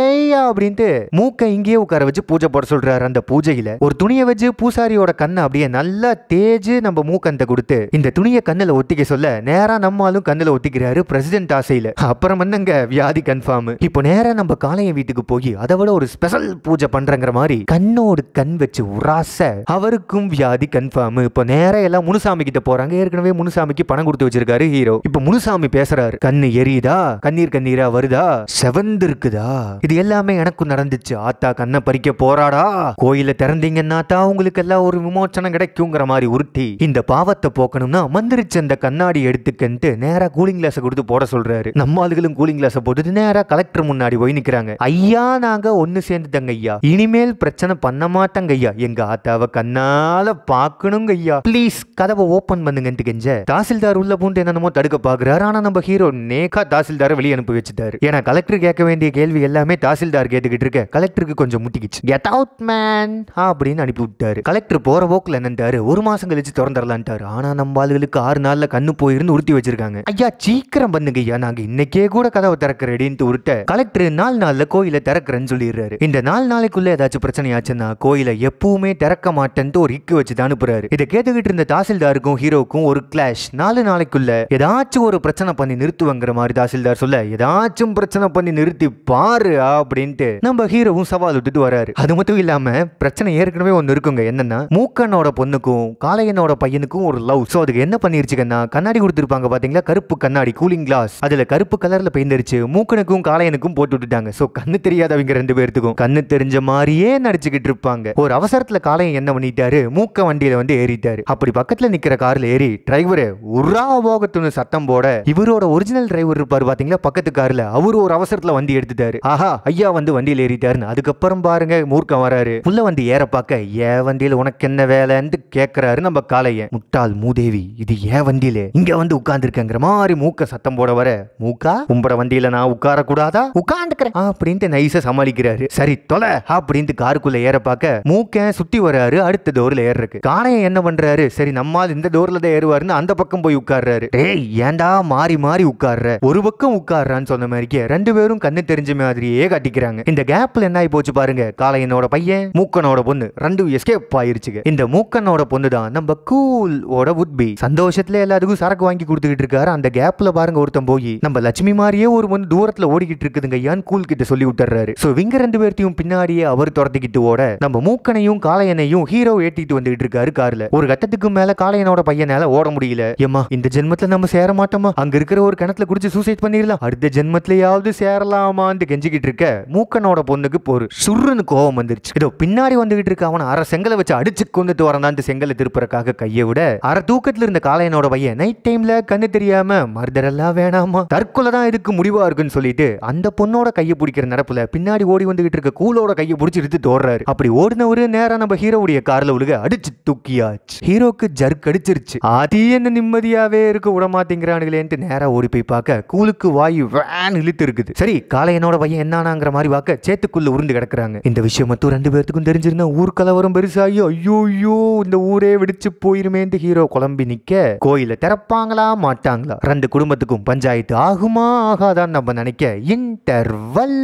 அப்படின்ட்டு மூக்கை இங்கேயே உட்கார வச்சு பூஜை போட சொல்றாரு அந்த பூஜையில ஒரு துணியை வச்சு பூசாரியோட கண்ணை அப்படியே நல்லா தேஜு நம்ம மூக்கந்த கொடுத்து இந்த துணியை கண்ணில் ஒத்திக்க சொல்ல நேரா நம்மாலும் கண்ணில் ஒத்திக்கிறாரு பிரசிடென்ட் ஆசையில அப்புறம் என்னங்க வியாதி கன்ஃபார்ம் இப்ப இப்போ நேராக நம்ம காளையன் வீட்டுக்கு போய் அதை விட ஒரு ஸ்பெஷல் பூஜை பண்றங்கிற மாதிரி கண்ணோடு கண் வச்சு உராச அவருக்கும் வியாதி கன்ஃபார்ம் இப்போ நேராக எல்லாம் முனுசாமி கிட்ட போறாங்க ஏற்கனவே முனுசாமிக்கு பணம் கொடுத்து வச்சிருக்காரு ஹீரோ இப்போ முனுசாமி பேசுறாரு கண்ணு எரியுதா கண்ணீர் கண்ணீரா வருதா செவந்திருக்குதா இது எல்லாமே எனக்கும் நடந்துச்சு ஆத்தா கண்ணை பறிக்க போறாடா கோயில திறந்தீங்கன்னா தான் உங்களுக்கு எல்லாம் ஒரு விமோச்சனம் கிடைக்குங்கிற மாதிரி உருத்தி இந்த பாவத்தை போக்கணும்னா மந்திரிச்சு அந்த கண்ணாடி எடுத்துக்கன்ட்டு நேரா கூலிங் கிளாஸ் கொடுத்து போட சொல்றாரு நம்ம ஆளுகளும் கூலிங் கிளாஸ் போட்டுட்டு நேரா கலெக்டர் முன்னாடி போய் நிக்கிறாங்க ஐயா நாங்க ஒன்னு சேர்ந்துட்டங்க ஐயா இனிமேல் பிரச்சனை பண்ண மாட்டாங்க ஐயா எங்க ஆத்தாவை கண்ணால பாக்கணுங்க ஐயா ப்ளீஸ் கதவை ஓபன் பண்ணுங்க கெஞ்ச தாசில்தார் உள்ள பூண்டு என்னென்னமோ தடுக்க பாக்குறாரு ஆனா நம்ம ஹீரோ நேக்கா தாசில்தார வெளியே அனுப்பி வச்சுட்டாரு ஏன்னா கலெக்டர் கேட்க வேண்டிய கேள்வி எல்லாமே தாசில்தார் கேட்டுக்கிட்டு இருக்க கலெக்டருக்கு கொஞ்சம் முட்டிக்கிச்சு கெட் அவுட் மேன் அப்படின்னு அனுப்பி விட்டாரு கலெக்டர் போற போக்குல என்னன்ட்டாரு ஒரு மாசம் கழிச்சு திறந்துடலான்ட்டாரு ஆனா நம்ம ஆளுகளுக்கு ஆறு நாள்ல கண்ணு போயிருந்து உருட்டி வச்சிருக்காங்க ஐயா சீக்கிரம் பண்ணுங்க ஐயா நாங்க இன்னைக்கே கூட கதவை திறக்க ரெடின்ட்டு உருட்ட கலெக்டர் நாலு நாள்ல கோயிலை திறக்கிறேன்னு சொல்லிடுறாரு இந்த நாலு நாளைக்குள்ள ஏதாச்சும் பிரச்சனை ஆச்சுன்னா கோயிலை எப்பவுமே திறக்க மாட்டேன்ட்டு ஒரு இக்கு வச்சு அனுப்புறாரு இதை கேட்டுக்கிட்டு இருந்த தாசில்தாருக்கும் ஹீரோக்கும் ஒரு கிளாஷ் நாலு நாளைக்குள்ள ஏதாச்சும் ஒரு பிரச்சனை பண்ணி நிறுத்துவங்கிற மாதிரி தாசில்தார் சொல்ல ஏதாச்சும் பிரச்சனை பண்ணி நிறுத்தி பாரு அப்படின்ட்டு நம்ம ஹீரோவும் சவால் விட்டுட்டு வராரு அது மட்டும் இல்லாம பிரச்சனை ஏற்கனவே ஒன்னு இருக்குங்க என்னன்னா மூக்கனோட பொண்ணுக்கும் காளையனோட பையனுக்கும் ஒரு லவ் சோ அதுக்கு என்ன பண்ணிருச்சுங்கன்னா கண்ணாடி கொடுத்துருப்பாங்க பாத்தீங்களா கருப்பு கண்ணாடி கூலிங் கிளாஸ் அதுல கருப்பு கலர்ல பெய்ந்திருச்சு மூக்கனுக்கும் காளையனுக்கும் பையனுக்கும் போட்டு விட்டுட்டாங்க சோ கண்ணு தெரியாதவங்க ரெண்டு பேர்த்துக்கும் கண்ணு தெரிஞ்ச மாதிரியே நடிச்சுக்கிட்டு இருப்பாங்க ஒரு அவசரத்துல காலையும் என்ன பண்ணிட்டாரு மூக்க வண்டியில வந்து ஏறிட்டாரு அப்படி பக்கத்துல நிக்கிற காரில் ஏறி டிரைவரு உரா போகத்துன்னு சத்தம் போட இவரோட ஒரிஜினல் டிரைவர் இருப்பாரு பார்த்தீங்களா பக்கத்து காரில் அவரு ஒரு அவசரத்துல வண்டி எடுத்துட்டாரு ஆஹா ஐயா வந்து வண்டியில ஏறிட்டாருன்னு அதுக்கப்புறம் பாருங்க மூர்க்கம் வராரு உள்ள வந்து ஏற பார்க்க ஏன் வண்டியில உனக்கு என்ன வேலைன்னு கேட்கிறாரு நம்ம காலையன் முட்டாள் மூதேவி இது ஏன் வண்டியில இங்க வந்து உட்கார்ந்துருக்கங்கிற மாதிரி மூக்க சத்தம் போட வர மூக்கா உம்பட வண்டியில நான் உட்கார கூடாதா உட்காந்துக்கிறேன் அப்படின்ட்டு நைஸா சமாளிக்கிறாரு சரி தொலை அப்படின்ட்டு காருக்குள்ள ஏற பாக்க மூக்க சுத்தி வராரு அடுத்த டோர்ல ஏறுறக்கு காணைய என்ன பண்றாரு சரி நம்மால் இந்த டோர்ல தான் ஏறுவாருன்னு அந்த பக்கம் போய் உட்கார்றாரு டேய் ஏண்டா மாறி மாறி உட்கார்ற ஒரு பக்கம் உட்கார்றான்னு சொன்ன மாதிரி ரெண்டு பேரும் கண்ணு தெரிஞ்ச மாதிரியே கட்டிக்கிறாங்க இந்த கேப்ல என்ன ஆகி போச்சு பாருங்க காளையனோட பையன் மூக்கனோட பொண்ணு ரெண்டும் எஸ்கேப் ஆயிருச்சுங்க இந்த மூக்கனோட பொண்ணு தான் நம்ம கூல் ஓட உட்பி சந்தோஷத்துல எல்லாத்துக்கும் சரக்கு வாங்கி கொடுத்துக்கிட்டு இருக்காரு அந்த கேப்ல பாருங்க ஒருத்தன் போய் நம்ம லட்சுமி மாதிரியே ஒரு பொண்ணு தூரத்துல ஓடிக்கிட்டு இருக்கு இருக்குதுங்க கூல் கிட்ட சொல்லி விட்டுறாரு ஸோ ரெண்டு பேர்த்தையும் பின்னாடியே அவர் துரத்திக்கிட்டு ஓட நம்ம மூக்கனையும் காளையனையும் ஹீரோ வந்துகிட்டு இருக்காரு கார்ல ஒரு கட்டத்துக்கு மேல காளையனோட பையனால ஓட முடியல ஏமா இந்த ஜென்மத்துல நம்ம சேர மாட்டோமா அங்க இருக்கிற ஒரு கிணத்துல குடிச்சு சூசைட் பண்ணிடலாம் அடுத்த ஜென்மத்திலேயாவது சேரலாமான்னு கெஞ்சிக்கிட்டு இருக்க மூக்கனோட பொண்ணுக்கு ஒரு சுருன்னு கோவம் வந்துருச்சு இதோ பின்னாடி வந்துகிட்டு இருக்க அவன் அரை செங்கலை வச்சு அடிச்சு கொண்டுட்டு அந்த செங்கலை திருப்புறக்காக கையை விட அரை தூக்கத்துல இருந்த காளையனோட பையன் நைட் டைம்ல கண்ணு தெரியாம மர்தரெல்லாம் வேணாமா தற்கொலை தான் இதுக்கு முடிவா இருக்குன்னு சொல்லிட்டு அந்த அந்த பொண்ணோட கையை பிடிக்கிற நடப்புல பின்னாடி ஓடி வந்துகிட்டு இருக்க கூலோட கையை பிடிச்சி எடுத்து தோடுறாரு அப்படி ஓடினவரு நேரம் நம்ம ஹீரோவுடைய கார்ல உழுக அடிச்சு தூக்கியாச்சு ஹீரோக்கு ஜர்க் அடிச்சிருச்சு அது என்ன நிம்மதியாவே இருக்க விடமாட்டேங்கிறானுங்களேன்ட்டு நேரா ஓடி போய் பார்க்க கூலுக்கு வாய் வேன் இழுத்து இருக்குது சரி காளையனோட பையன் என்னானாங்கிற மாதிரி பார்க்க சேத்துக்குள்ள உருண்டு கிடக்குறாங்க இந்த விஷயம் மட்டும் ரெண்டு பேர்த்துக்கும் தெரிஞ்சிருந்தா ஊர் கலவரம் பெருசாகி ஐயோ ஐயோ இந்த ஊரே வெடிச்சு போயிருமேன்ட்டு ஹீரோ குழம்பி நிக்க கோயில திறப்பாங்களா மாட்டாங்களா ரெண்டு குடும்பத்துக்கும் பஞ்சாயத்து ஆகுமா ஆகாதான்னு நம்ம நினைக்க எங்க இன்டர்வல்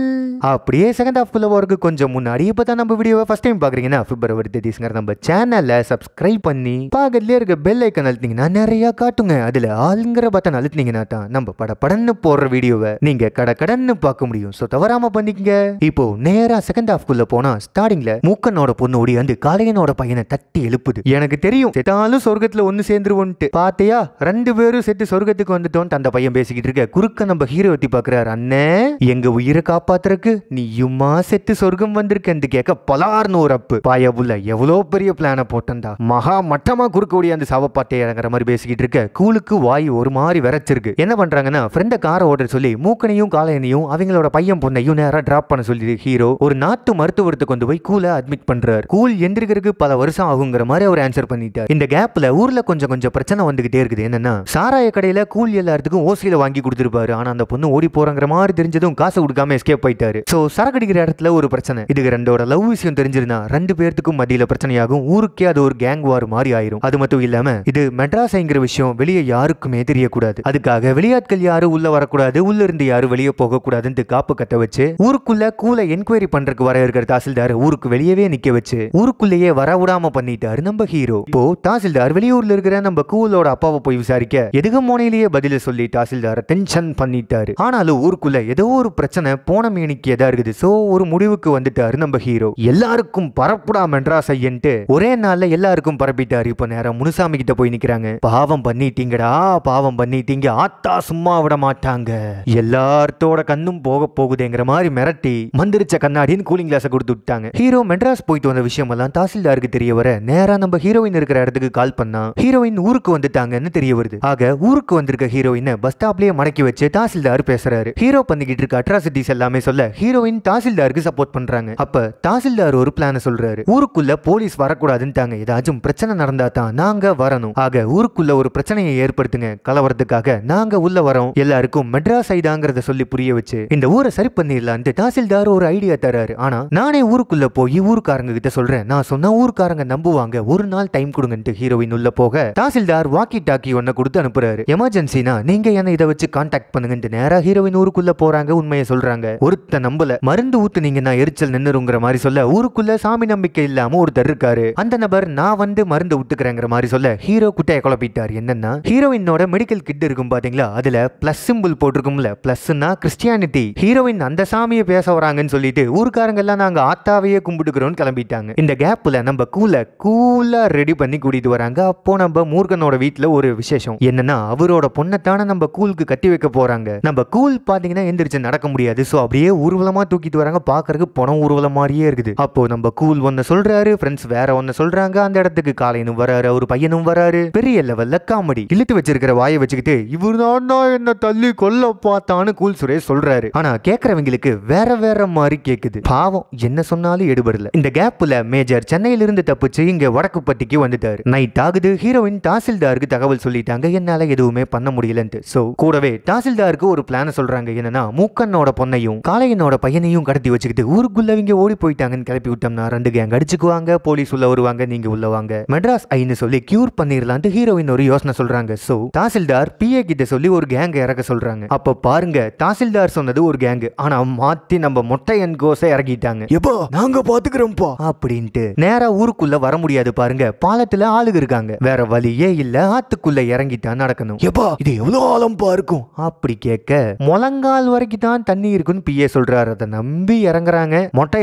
அப்படியே செகண்ட் ஹாஃப் குள்ள வரக்கு கொஞ்சம் முன்னாடி இப்போ தான் நம்ம வீடியோவை ஃபர்ஸ்ட் டைம் பார்க்குறீங்கன்னா பிப்ரவரி தேதிஸ்ங்கிற நம்ம சேனலை சப்ஸ்கிரைப் பண்ணி பாகத்திலே இருக்க பெல் ஐக்கன் அழுத்திங்கன்னா நிறையா காட்டுங்க அதில் ஆளுங்கிற பட்டன் அழுத்தினீங்கன்னா தான் நம்ம பட படன்னு போடுற வீடியோவை நீங்கள் கடை கடன்னு பார்க்க முடியும் ஸோ தவறாமல் பண்ணிக்கங்க இப்போ நேராக செகண்ட் ஹாஃப் குள்ள போனால் ஸ்டார்டிங்கில் மூக்கனோட பொண்ணு ஓடி வந்து காளையனோட பையனை தட்டி எழுப்புது எனக்கு தெரியும் செத்தாலும் சொர்க்கத்தில் ஒன்று சேர்ந்துருவோன்ட்டு பார்த்தியா ரெண்டு பேரும் செட்டு சொர்க்கத்துக்கு வந்துட்டோன்ட்டு அந்த பையன் பேசிக்கிட்டு இருக்க குறுக்க நம்ம ஹீரோ எட்டி பார்க்குறாரு அண்ணே எங்கள் உயிரை காப்பாத்துறக்கு நீயுமா செத்து சொர்க்கம் வந்திருக்கேன்னு கேட்க பலார்னு ஒரு அப்பு பயபுல எவ்வளோ பெரிய பிளான போட்டண்டா மகா மட்டமாக குறுக்கக்கூடிய அந்த சவப்பாட்டை இறங்குற மாதிரி பேசிக்கிட்டு இருக்க கூலுக்கு வாய் ஒரு மாதிரி விரைச்சிருக்கு என்ன பண்ணுறாங்கன்னா ஃப்ரெண்டை காரை ஓட சொல்லி மூக்கனையும் காலையனையும் அவங்களோட பையன் பொண்ணையும் நேராக ட்ராப் பண்ண சொல்லி ஹீரோ ஒரு நாட்டு மருத்துவத்தை கொண்டு போய் கூலை அட்மிட் பண்றாரு கூல் எந்திரிக்கிறதுக்கு பல வருஷம் ஆகுங்கிற மாதிரி அவர் ஆன்சர் பண்ணிட்டார் இந்த கேப்பில் ஊரில் கொஞ்சம் கொஞ்சம் பிரச்சனை வந்துகிட்டே இருக்குது என்னன்னா சாராய கடையில் கூல் எல்லாத்துக்கும் ஓசியில் வாங்கி கொடுத்துருப்பாரு ஆனால் அந்த பொண்ணு ஓடி போகிறங்கிற மாதிரி தெரிஞ்சதும் மட்டும் காசு கொடுக்காம எஸ்கேப் போயிட்டாரு சோ சரக்கு இடத்துல ஒரு பிரச்சனை இதுக்கு ரெண்டோட லவ் விஷயம் தெரிஞ்சிருந்தா ரெண்டு பேர்த்துக்கும் மத்தியில பிரச்சனையாகும் ஊருக்கே அது ஒரு கேங் வார் மாதிரி ஆயிரும் அது மட்டும் இல்லாம இது மெட்ராஸ்ங்கிற விஷயம் வெளியே யாருக்குமே தெரியக்கூடாது அதுக்காக வெளியாட்கள் யாரும் உள்ள வரக்கூடாது உள்ள இருந்து யாரும் வெளியே போக கூடாதுன்னு காப்பு கட்ட வச்சு ஊருக்குள்ள கூல என்கொயரி பண்றதுக்கு வர இருக்கிற தாசில்தார் ஊருக்கு வெளியவே நிக்க வச்சு ஊருக்குள்ளேயே வர விடாம பண்ணிட்டாரு நம்ம ஹீரோ இப்போ தாசில்தார் வெளியூர்ல இருக்கிற நம்ம கூலோட அப்பாவை போய் விசாரிக்க எதுக்கு மோனையிலேயே பதில சொல்லி தாசில்தார டென்ஷன் பண்ணிட்டாரு ஆனாலும் ஊருக்குள்ள ஏதோ ஒரு பிரச்சனை போன மீனிக்கே தான் இருக்குது சோ ஒரு முடிவுக்கு வந்துட்டாரு நம்ம ஹீரோ எல்லாருக்கும் பரப்புடா மென்ராஸ் ஐயன்ட்டு ஒரே நாள்ல எல்லாருக்கும் பரப்பிட்டாரு இப்ப நேரம் முனுசாமி கிட்ட போய் நிக்கிறாங்க பாவம் பண்ணிட்டீங்கடா பாவம் பண்ணிட்டீங்க ஆத்தா சும்மா விட மாட்டாங்க எல்லார்த்தோட கண்ணும் போக போகுதுங்கிற மாதிரி மிரட்டி மந்திரிச்ச கண்ணாடின்னு கூலிங் கிளாஸ் கொடுத்து விட்டாங்க ஹீரோ மெட்ராஸ் போயிட்டு வந்த விஷயம் எல்லாம் தாசில்தாருக்கு தெரிய வர நேரா நம்ம ஹீரோயின் இருக்கிற இடத்துக்கு கால் பண்ணா ஹீரோயின் ஊருக்கு வந்துட்டாங்கன்னு தெரிய வருது ஆக ஊருக்கு வந்திருக்க ஹீரோயின் பஸ் ஸ்டாப்லயே மடக்கி வச்சு தாசில்தார் பேசுறாரு ஹீரோ பண்ணிக்கிட்டு நடந்திருக்க அட்ராசிட்டிஸ் எல்லாமே சொல்ல ஹீரோயின் தாசில்தாருக்கு சப்போர்ட் பண்றாங்க அப்ப தாசில்தார் ஒரு பிளான சொல்றாரு ஊருக்குள்ள போலீஸ் வரக்கூடாதுன்னு ஏதாச்சும் பிரச்சனை நடந்தா தான் நாங்க வரணும் ஆக ஊருக்குள்ள ஒரு பிரச்சனையை ஏற்படுத்துங்க கலவரத்துக்காக நாங்க உள்ள வரோம் எல்லாருக்கும் மெட்ராஸ் ஐடாங்கிறத சொல்லி புரிய வச்சு இந்த ஊரை சரி பண்ணிடலான்ட்டு தாசில்தார் ஒரு ஐடியா தராரு ஆனா நானே ஊருக்குள்ள போய் ஊருக்காரங்க கிட்ட சொல்றேன் நான் சொன்ன ஊருக்காரங்க நம்புவாங்க ஒரு நாள் டைம் கொடுங்கன்ட்டு ஹீரோயின் உள்ள போக தாசில்தார் வாக்கி டாக்கி ஒன்ன கொடுத்து அனுப்புறாரு எமர்ஜென்சினா நீங்க என்ன இதை வச்சு கான்டாக்ட் பண்ணுங்கன்ட்டு நேரா ஹீரோயின் ஊருக்குள்ள போறாங்க உண்மையை சொல்றாங்க ஒருத்த நம்பல மருந்து ஊத்து நீங்க நான் எரிச்சல் நின்னுருங்கிற மாதிரி சொல்ல ஊருக்குள்ள சாமி நம்பிக்கை இல்லாம ஒருத்தர் இருக்காரு அந்த நபர் நான் வந்து மருந்து ஊத்துக்கிறேங்கிற மாதிரி சொல்ல ஹீரோ குட்டையை குழப்பிட்டார் என்னன்னா ஹீரோயினோட மெடிக்கல் கிட் இருக்கும் பாத்தீங்களா அதுல பிளஸ் சிம்பிள் போட்டிருக்கும்ல பிளஸ்னா கிறிஸ்டியானிட்டி ஹீரோயின் அந்த சாமியை பேச வராங்கன்னு சொல்லிட்டு ஊருக்காரங்க எல்லாம் நாங்க ஆத்தாவையே கும்பிட்டுக்கிறோம் கிளம்பிட்டாங்க இந்த கேப்ல நம்ம கூல கூலா ரெடி பண்ணி கூட்டிட்டு வராங்க அப்போ நம்ம மூர்கனோட வீட்டுல ஒரு விசேஷம் என்னன்னா அவரோட பொண்ணத்தான நம்ம கூலுக்கு கட்டி வைக்க போறாங்க நம்ம கூல் பாத்தீங்கன்னா எந்திரிச்சு நடக்க முடியாது ஸோ அப்படியே ஊர்வலமாக தூக்கிட்டு வராங்க பார்க்கறதுக்கு பணம் ஊர்வலம் மாதிரியே இருக்குது அப்போ நம்ம கூல் ஒன்று சொல்றாரு ஃப்ரெண்ட்ஸ் வேற ஒன்று சொல்றாங்க அந்த இடத்துக்கு காலையினும் வராரு அவரு பையனும் வராரு பெரிய லெவல்ல காமெடி இழுத்து வச்சிருக்கிற வாயை வச்சுக்கிட்டு இவர் தான் என்ன தள்ளி கொல்ல பார்த்தான்னு கூல் சுரேஷ் சொல்றாரு ஆனா கேட்கறவங்களுக்கு வேற வேற மாதிரி கேக்குது பாவம் என்ன சொன்னாலும் எடுபடல இந்த கேப்ல மேஜர் சென்னையில இருந்து தப்பிச்சு இங்க வடக்குப்பட்டிக்கு வந்துட்டாரு நைட் ஆகுது ஹீரோயின் தாசில்தாருக்கு தகவல் சொல்லிட்டாங்க என்னால எதுவுமே பண்ண முடியலன்ட்டு சோ கூடவே தாசில்தாருக்கு ஒரு பிளான சொல்றாங்க என்னன்னா மூக்கனோட பொண்ணையும் காளையனோட பையனையும் கடத்தி வச்சுக்கிட்டு ஊருக்குள்ளவங்க ஓடி போயிட்டாங்கன்னு கிளப்பி விட்டோம்னா ரெண்டு கேங் அடிச்சுக்குவாங்க போலீஸ் உள்ள வருவாங்க நீங்க உள்ள வாங்க மெட்ராஸ் ஐன்னு சொல்லி கியூர் பண்ணிடலாம் ஹீரோயின் ஒரு யோசனை சொல்றாங்க சோ தாசில்தார் பிஏ கிட்ட சொல்லி ஒரு கேங் இறக்க சொல்றாங்க அப்ப பாருங்க தாசில்தார் சொன்னது ஒரு கேங் ஆனா மாத்தி நம்ம மொட்டையன் கோசை இறக்கிட்டாங்க எப்போ நாங்க பாத்துக்கிறோம் அப்படின்ட்டு நேரா ஊருக்குள்ள வர முடியாது பாருங்க பாலத்துல ஆளுங்க இருக்காங்க வேற வழியே இல்ல ஆத்துக்குள்ள இறங்கிட்டா நடக்கணும் எப்போ இது எவ்வளவு ஆலம்பா இருக்கும் அப்படி கேட்க முழங்கால் வரைக்கும் தான் தண்ணி இருக்குன்னு பிஏ சொல்றாரு அதை நம்பி இறங்குறாங்க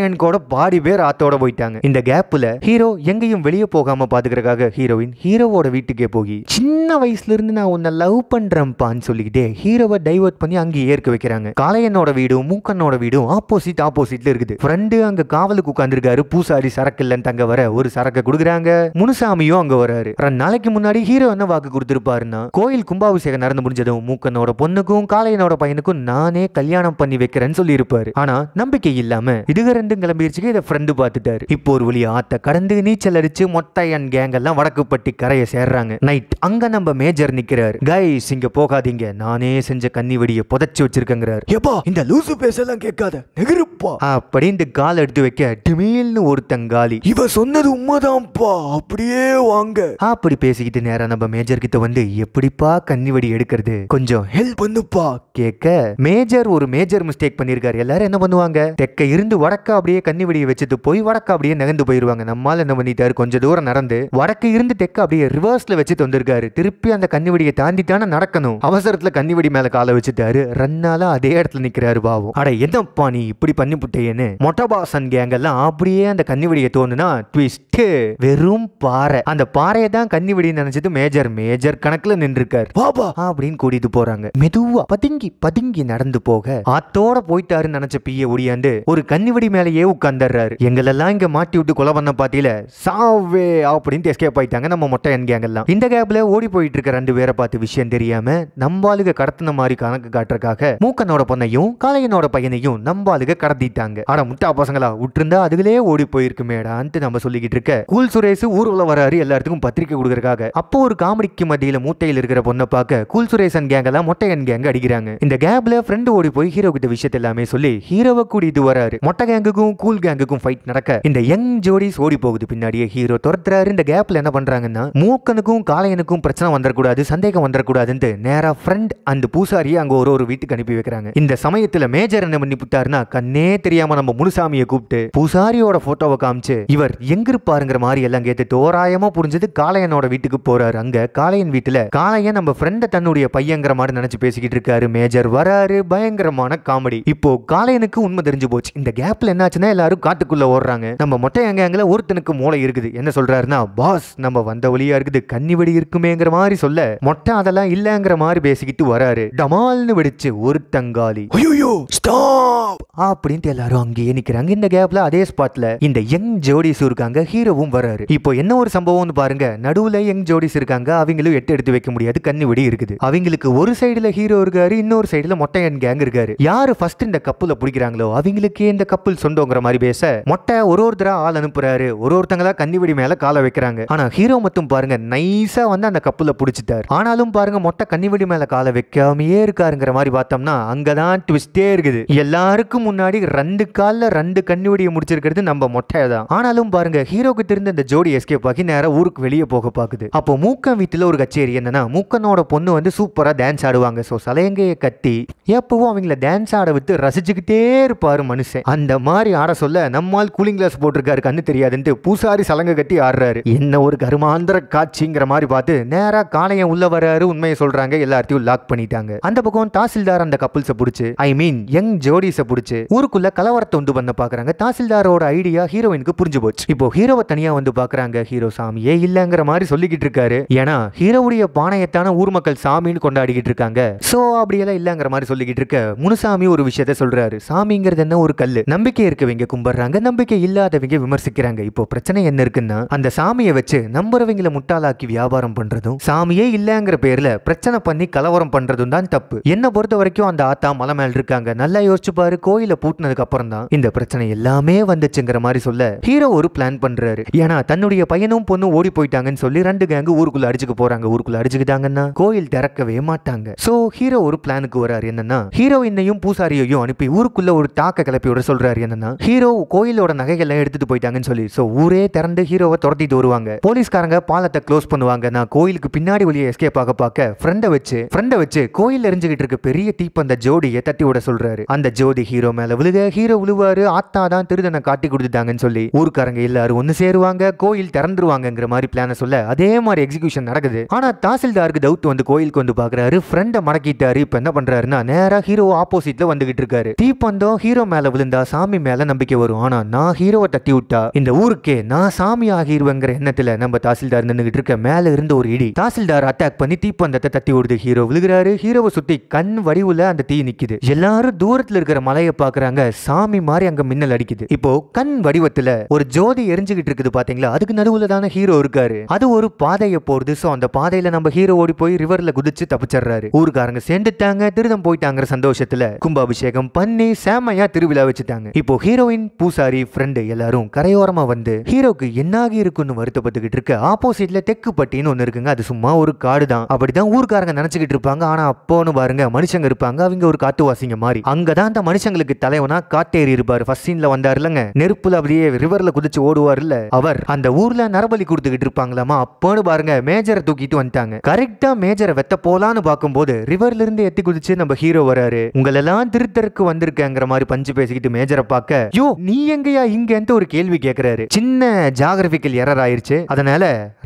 எண்கோட பாடி பேர் ஆத்தோட போயிட்டாங்க இந்த கேப்ல ஹீரோ எங்கேயும் வெளியே போகாம பாத்துக்கிறக்காக ஹீரோயின் ஹீரோவோட வீட்டுக்கே போய் சின்ன வயசுல இருந்து நான் உன்னை லவ் பண்றேன்ப்பான்னு சொல்லிக்கிட்டே ஹீரோவை டைவர்ட் பண்ணி அங்கே ஏற்க வைக்கிறாங்க காளையனோட வீடும் மூக்கனோட வீடும் ஆப்போசிட் ஆப்போசிட்ல இருக்குது ஃப்ரெண்டு அங்க காவலுக்கு உட்காந்துருக்காரு பூசாரி சரக்கு இல்லைன்னு தங்க வர ஒரு சரக்கை கொடுக்குறாங்க முனுசாமியும் அங்க வராரு ரெண்டு நாளைக்கு முன்னாடி ஹீரோ என்ன வாக்கு கொடுத்துருப்பாருன்னா கோயில் கும்பாபிஷேகம் நடந்து முடிஞ்சதும் மூக்கனோட பொண்ணுக்கும் காளையனோட பையனுக்கும் நானே கல்யாணம் கல்யாணம் பண்ணி வைக்கிறேன்னு இருப்பாரு ஆனா நம்பிக்கை இல்லாம இதுகரண்டு கிளம்பிடுச்சுக்கு இதை ஃப்ரெண்டு பார்த்துட்டாரு இப்போ ஒரு வழி ஆத்த கடந்து நீச்சல் அடிச்சு மொத்தையன் கேங் எல்லாம் வடக்குப்பட்டி கரையை சேர்றாங்க நைட் அங்க நம்ம மேஜர் நிக்கிறாரு கைஸ் இங்க போகாதீங்க நானே செஞ்ச கன்னி வெடியை புதைச்சு வச்சிருக்கங்கிறாரு எப்பா இந்த லூசு பேசலாம் கேட்காத நெகிருப்பா அப்படின்னு கால் எடுத்து வைக்க டிமீல்னு ஒருத்தன் காலி இவ சொன்னது உண்மைதான்ப்பா அப்படியே வாங்க அப்படி பேசிக்கிட்டு நேரா நம்ம மேஜர் கிட்ட வந்து எப்படிப்பா கன்னி எடுக்கிறது கொஞ்சம் ஹெல்ப் பண்ணுப்பா கேட்க மேஜர் ஒரு ஒரு மேஜர் மிஸ்டேக் பண்ணிருக்காரு எல்லாரும் என்ன பண்ணுவாங்க தெக்க இருந்து வடக்க அப்படியே கண்ணி வெடியை வச்சுட்டு போய் வடக்க அப்படியே நகர்ந்து போயிருவாங்க நம்மால் என்ன பண்ணிட்டாரு கொஞ்சம் தூரம் நடந்து வடக்கு இருந்து தெக்க அப்படியே ரிவர்ஸ்ல வச்சுட்டு வந்திருக்காரு திருப்பி அந்த கண்ணி வெடியை தாண்டி தானே நடக்கணும் அவசரத்துல கண்ணி வெடி மேல காலை வச்சுட்டாரு ரன்னால அதே இடத்துல நிக்கிறாரு பாவம் அட என்னப்பா நீ இப்படி பண்ணி புட்டேன்னு மொட்டபாசன் கேங்க எல்லாம் அப்படியே அந்த கண்ணி வெடியை தோணுனா ட்விஸ்ட் வெறும் பாறை அந்த பாறையை தான் கண்ணி வெடின்னு நினைச்சது மேஜர் மேஜர் கணக்குல நின்று இருக்காரு பாபா அப்படின்னு கூட்டிட்டு போறாங்க மெதுவா பதுங்கி பதுங்கி நடந்து போக போக ஆத்தோட போயிட்டாருன்னு நினைச்ச பிய ஒடியாண்டு ஒரு கன்னிவடி மேலேயே உட்காந்துடுறாரு எங்களெல்லாம் இங்க மாட்டி விட்டு கொலை பண்ண பாத்தியில சாவே அப்படின்ட்டு எஸ்கேப் ஆயிட்டாங்க நம்ம மொட்டை என்கேங்கெல்லாம் இந்த கேப்ல ஓடி போயிட்டு இருக்க ரெண்டு பேரை பார்த்து விஷயம் தெரியாம நம்பாளுக கடத்தின மாதிரி கணக்கு காட்டுறக்காக மூக்கனோட பொண்ணையும் காளையனோட பையனையும் நம்பாளுக கடத்திட்டாங்க ஆனா முட்டா பசங்களா விட்டுருந்தா அதுலயே ஓடி போயிருக்குமேடான்ட்டு நம்ம சொல்லிக்கிட்டு இருக்க கூல் சுரேஷ் ஊர்வல வராரு எல்லாத்துக்கும் பத்திரிக்கை கொடுக்கறக்காக அப்போ ஒரு காமெடிக்கு மத்தியில மூட்டையில் இருக்கிற பொண்ணை பார்க்க கூல் சுரேஷன் கேங்க எல்லாம் மொட்டையன் கேங்க அடிக்கிறாங்க இந்த கேப்ல ஃப்ரெண்டு ஓடி போய் ஹீரோ கிட்ட விஷயத்த எல்லாமே சொல்லி ஹீரோவை கூட்டிட்டு வராரு மொட்டை கேங்குக்கும் கூல் கேங்குக்கும் ஃபைட் நடக்க இந்த யங் ஜோடிஸ் ஓடி போகுது பின்னாடியே ஹீரோ துரத்துறாரு இந்த கேப்ல என்ன பண்றாங்கன்னா மூக்கனுக்கும் காளையனுக்கும் பிரச்சனை வந்துடக்கூடாது சந்தேகம் வந்துடக்கூடாதுன்னு நேரா ஃப்ரெண்ட் அந்த பூசாரியை அங்க ஒரு ஒரு வீட்டுக்கு அனுப்பி வைக்கிறாங்க இந்த சமயத்துல மேஜர் என்ன பண்ணி விட்டாருன்னா கண்ணே தெரியாம நம்ம முனுசாமியை கூப்பிட்டு பூசாரியோட போட்டோவை காமிச்சு இவர் எங்க இருப்பாருங்கிற மாதிரி எல்லாம் கேட்டு தோராயமா புரிஞ்சது காளையனோட வீட்டுக்கு போறாரு அங்க காளையன் வீட்டுல காளையன் நம்ம ஃப்ரெண்ட தன்னுடைய பையங்கிற மாதிரி நினைச்சு பேசிக்கிட்டு இருக்காரு மேஜர் வராரு பயங்கர பயங்கரமான காமெடி இப்போ காலையனுக்கு உண்மை தெரிஞ்சு போச்சு இந்த கேப்ல என்னாச்சுன்னா எல்லாரும் காட்டுக்குள்ள ஓடுறாங்க நம்ம மொட்டை எங்க ஒருத்தனுக்கு மூளை இருக்குது என்ன சொல்றாருன்னா பாஸ் நம்ம வந்த வழியா இருக்குது கண்ணி வெடி இருக்குமேங்கிற மாதிரி சொல்ல மொட்டை அதெல்லாம் இல்லங்கிற மாதிரி பேசிக்கிட்டு வராரு டமால்னு வெடிச்சு ஒரு தங்காளி அப்படின்ட்டு எல்லாரும் அங்கேயே நிக்கிறாங்க இந்த கேப்ல அதே ஸ்பாட்ல இந்த யங் ஜோடிஸ் இருக்காங்க ஹீரோவும் வராரு இப்போ என்ன ஒரு சம்பவம்னு பாருங்க நடுவுல யங் ஜோடிஸ் இருக்காங்க அவங்களும் எட்டு எடுத்து வைக்க முடியாது கண்ணி வெடி இருக்குது அவங்களுக்கு ஒரு சைடுல ஹீரோ இருக்காரு இன்னொரு சைடுல மொட்டை என் கேங் இருக்காரு யாரு ஃபர்ஸ்ட் இந்த கப்புல பிடிக்கிறாங்களோ அவங்களுக்கே இந்த கப்பல் சொந்தங்கிற மாதிரி பேச மொட்டை ஒரு ஒருத்தரா ஆள் அனுப்புறாரு ஒரு ஒருத்தங்க தான் கன்னிவெடி மேல கால வைக்கிறாங்க ஆனா ஹீரோ மட்டும் பாருங்க நைஸா வந்து அந்த கப்புல பிடிச்சிட்டாரு ஆனாலும் பாருங்க மொட்டை கன்னிவெடி மேல கால வைக்காமயே இருக்காருங்கிற மாதிரி பார்த்தோம்னா அங்கதான் ட்விஸ்டே இருக்குது எல்லாருக்கும் முன்னாடி ரெண்டு கால ரெண்டு கண்ணிவெடியை முடிச்சிருக்கிறது நம்ம மொட்டை தான் ஆனாலும் பாருங்க ஹீரோக்கு தெரிந்த இந்த ஜோடி எஸ்கேப் ஆகி நேரம் ஊருக்கு வெளியே போக பாக்குது அப்போ மூக்கம் வீட்டுல ஒரு கச்சேரி என்னன்னா மூக்கனோட பொண்ணு வந்து சூப்பரா டான்ஸ் ஆடுவாங்க சோ சலையங்கையை கட்டி எப்பவும் அவங்கள டான்ஸ் ஆட விட்டு ரசிச்சுக்கிட்டே இருப்பார் மனுஷன் அந்த மாதிரி ஆட சொல்ல நம்மால் கூலிங் கிளாஸ் போட்டிருக்காரு கண்ணு தெரியாதுன்ட்டு பூசாரி சலங்கை கட்டி ஆடுறாரு என்ன ஒரு கருமாந்திர காட்சிங்கிற மாதிரி பார்த்து நேரா காளையன் உள்ள வர்றாரு உண்மையை சொல்றாங்க எல்லாத்தையும் லாக் பண்ணிட்டாங்க அந்த பக்கம் தாசில்தார் அந்த கப்புள்ஸை புடிச்சு ஐ மீன் யங் ஜோடிஸ புடிச்சு ஊருக்குள்ள கலவரத்தை உண்டு பண்ண பாக்குறாங்க தாசில்தாரோட ஐடியா ஹீரோயினுக்கு புரிஞ்சு போச்சு இப்போ ஹீரோவை தனியா வந்து பாக்குறாங்க ஹீரோ சாமியே இல்லங்கிற மாதிரி சொல்லிக்கிட்டு இருக்காரு ஏன்னா ஹீரோவுடைய பானையத்தான ஊர் மக்கள் சாமின்னு கொண்டாடிக்கிட்டு இருக்காங்க சோ அப்படியெல்லாம் இல்லங்கிற மாதிரி சொல்லிக்கிட்டு இருக்க முனுசாமி ஒரு விஷயத்த சொல்றாரு சாமிங்கிறது என்ன ஒரு கல் நம்பிக்கை இருக்கவங்க கும்பிடுறாங்க நம்பிக்கை இல்லாதவங்க விமர்சிக்கிறாங்க இப்போ பிரச்சனை என்ன இருக்குன்னா அந்த சாமியை வச்சு நம்புறவங்களை முட்டாளாக்கி வியாபாரம் பண்றதும் சாமியே இல்லங்கிற பேர்ல பிரச்சனை பண்ணி கலவரம் பண்றதும் தான் தப்பு என்ன பொறுத்த வரைக்கும் அந்த ஆத்தா மலை மேல இருக்காங்க நல்லா யோசிச்சு பாரு கோயில பூட்டினதுக்கு அப்புறம் தான் இந்த பிரச்சனை எல்லாமே வந்துச்சுங்கிற மாதிரி சொல்ல ஹீரோ ஒரு பிளான் பண்றாரு ஏன்னா தன்னுடைய பையனும் பொண்ணும் ஓடி போயிட்டாங்கன்னு சொல்லி ரெண்டு கேங்கு ஊருக்குள்ள அடிச்சுக்க போறாங்க ஊருக்குள்ள அடிச்சுக்கிட்டாங்கன்னா கோயில் திறக்கவே மாட்டாங்க சோ ஹீரோ ஒரு பிளானுக்கு வராரு என்னன்னா ஹீரோ ஹீரோயினையும் பூசாரியையும் அனுப்பி ஊருக்குள்ள ஒரு தாக்க கிளப்பி விட சொல்றாரு என்னன்னா ஹீரோ கோயிலோட நகைகள்லாம் எடுத்துட்டு போயிட்டாங்கன்னு சொல்லி ஸோ ஊரே திறந்து ஹீரோவை துரத்திட்டு வருவாங்க போலீஸ்காரங்க பாலத்தை க்ளோஸ் பண்ணுவாங்க நான் கோயிலுக்கு பின்னாடி வழியை எஸ்கேப் ஆக பார்க்க ஃப்ரெண்டை வச்சு ஃப்ரெண்டை வச்சு கோயில் எரிஞ்சுக்கிட்டு இருக்க பெரிய அந்த ஜோடியை தட்டி விட சொல்றாரு அந்த ஜோதி ஹீரோ மேல விழுக ஹீரோ விழுவாரு ஆத்தா தான் திருதனை காட்டி கொடுத்துட்டாங்கன்னு சொல்லி ஊருக்காரங்க எல்லாரும் ஒன்னு சேருவாங்க கோயில் திறந்துருவாங்கிற மாதிரி பிளான சொல்ல அதே மாதிரி எக்ஸிகூஷன் நடக்குது ஆனா தாசில்தாருக்கு டவுட் வந்து கோயிலுக்கு வந்து பாக்குறாரு ஃப்ரெண்டை மடக்கிட்டாரு இப்ப என்ன பண்றாருன்னா நேரா ஹீரோ ஆப்போசிட்ல வந்துகிட்டு இருக்காரு தீப்பந்தம் ஹீரோ மேல விழுந்தா சாமி மேல நம்பிக்கை வரும் ஆனா நான் ஹீரோவை தட்டி விட்டா இந்த ஊருக்கே நான் சாமி ஆகிடுவேங்கிற எண்ணத்துல நம்ம தாசில்தார் நின்றுகிட்டு இருக்க மேல இருந்து ஒரு இடி தாசில்தார் அட்டாக் பண்ணி தீப்பந்தத்தை தட்டி விடுது ஹீரோ விழுகிறாரு ஹீரோவை சுத்தி கண் வடிவுல அந்த தீ நிக்குது எல்லாரும் தூரத்துல இருக்கிற மலையை பாக்குறாங்க சாமி மாதிரி அங்க மின்னல் அடிக்குது இப்போ கண் வடிவத்துல ஒரு ஜோதி எரிஞ்சுகிட்டு இருக்குது பாத்தீங்களா அதுக்கு நடுவுல தானே ஹீரோ இருக்காரு அது ஒரு பாதையை போறது சோ அந்த பாதையில நம்ம ஹீரோ ஓடி போய் ரிவர்ல குதிச்சு தப்பிச்சிடுறாரு ஊருக்காரங்க சேர்ந்துட்டாங்க திருதம் போயிட்டாங்கிற சந்தோஷம் வருஷத்துல கும்பாபிஷேகம் பண்ணி சேமையா திருவிழா வச்சுட்டாங்க இப்போ ஹீரோயின் பூசாரி ஃப்ரெண்டு எல்லாரும் கரையோரமா வந்து ஹீரோக்கு என்னாகி இருக்குன்னு வருத்தப்பட்டுகிட்டு இருக்க ஆப்போசிட்ல தெக்குப்பட்டின்னு ஒன்னு இருக்குங்க அது சும்மா ஒரு காடு தான் அப்படிதான் ஊருக்காரங்க நினைச்சுக்கிட்டு இருப்பாங்க ஆனா அப்போன்னு பாருங்க மனுஷங்க இருப்பாங்க அவங்க ஒரு காத்துவாசிங்க மாதிரி அங்கதான் அந்த மனுஷங்களுக்கு தலைவனா காத்தேறி இருப்பாரு ஃபர்ஸ்ட் சீன்ல வந்தாரு இல்லங்க நெருப்புல அப்படியே ரிவர்ல குதிச்சு ஓடுவார் இல்ல அவர் அந்த ஊர்ல நரபலி கொடுத்துக்கிட்டு இருப்பாங்களாமா அப்போன்னு பாருங்க மேஜரை தூக்கிட்டு வந்துட்டாங்க கரெக்டா மேஜரை வெத்த போலான்னு பார்க்கும்போது ரிவர்ல இருந்து எத்தி குதிச்சு நம்ம ஹீரோ வராரு உங்கள் எல்லாம் திருத்தருக்கு வந்திருக்கேங்கிற மாதிரி பஞ்சு பேசிக்கிட்டு மேஜரை பார்க்க யோ நீ எங்கயா இங்கன்ட்டு ஒரு கேள்வி கேட்கிறாரு சின்ன ஜாகிரபிக்கல் எரர் ஆயிருச்சு அதனால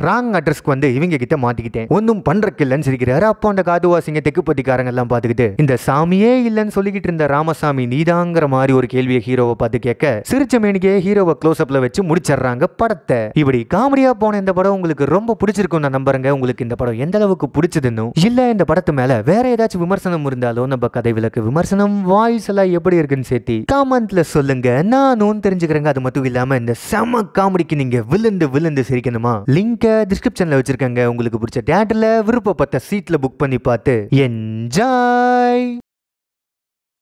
ராங் அட்ரஸ்க்கு வந்து இவங்க கிட்ட மாட்டிக்கிட்டேன் ஒன்னும் பண்றக்கு இல்லைன்னு சிரிக்கிறாரு அப்போ அந்த காதுவாசிங்க தெக்குப்பத்திக்காரங்க எல்லாம் பார்த்துக்கிட்டு இந்த சாமியே இல்லைன்னு சொல்லிக்கிட்டு இருந்த ராமசாமி நீதாங்கிற மாதிரி ஒரு கேள்வியை ஹீரோவை பார்த்து கேட்க சிரிச்ச மேனிக்கே ஹீரோவை க்ளோஸ் அப்ல வச்சு முடிச்சிடுறாங்க படத்தை இப்படி காமெடியா போன இந்த படம் உங்களுக்கு ரொம்ப பிடிச்சிருக்கும் நான் நம்புறேங்க உங்களுக்கு இந்த படம் எந்த அளவுக்கு பிடிச்சதுன்னு இல்ல இந்த படத்து மேல வேற ஏதாச்சும் விமர்சனம் இருந்தாலும் நம்ம கதை உங்களுக்கு விமர்சனம் வாய்ஸ் எல்லாம் எப்படி இருக்குன்னு சேர்த்தி காமெண்ட்ல சொல்லுங்க நானும் தெரிஞ்சுக்கிறேங்க அது மட்டும் இல்லாம இந்த செம காமெடிக்கு நீங்க விழுந்து விழுந்து சிரிக்கணுமா லிங்க டிஸ்கிரிப்ஷன்ல வச்சிருக்காங்க உங்களுக்கு பிடிச்ச தேட்டர்ல விருப்பப்பட்ட சீட்ல புக் பண்ணி பார்த்து என்ஜாய்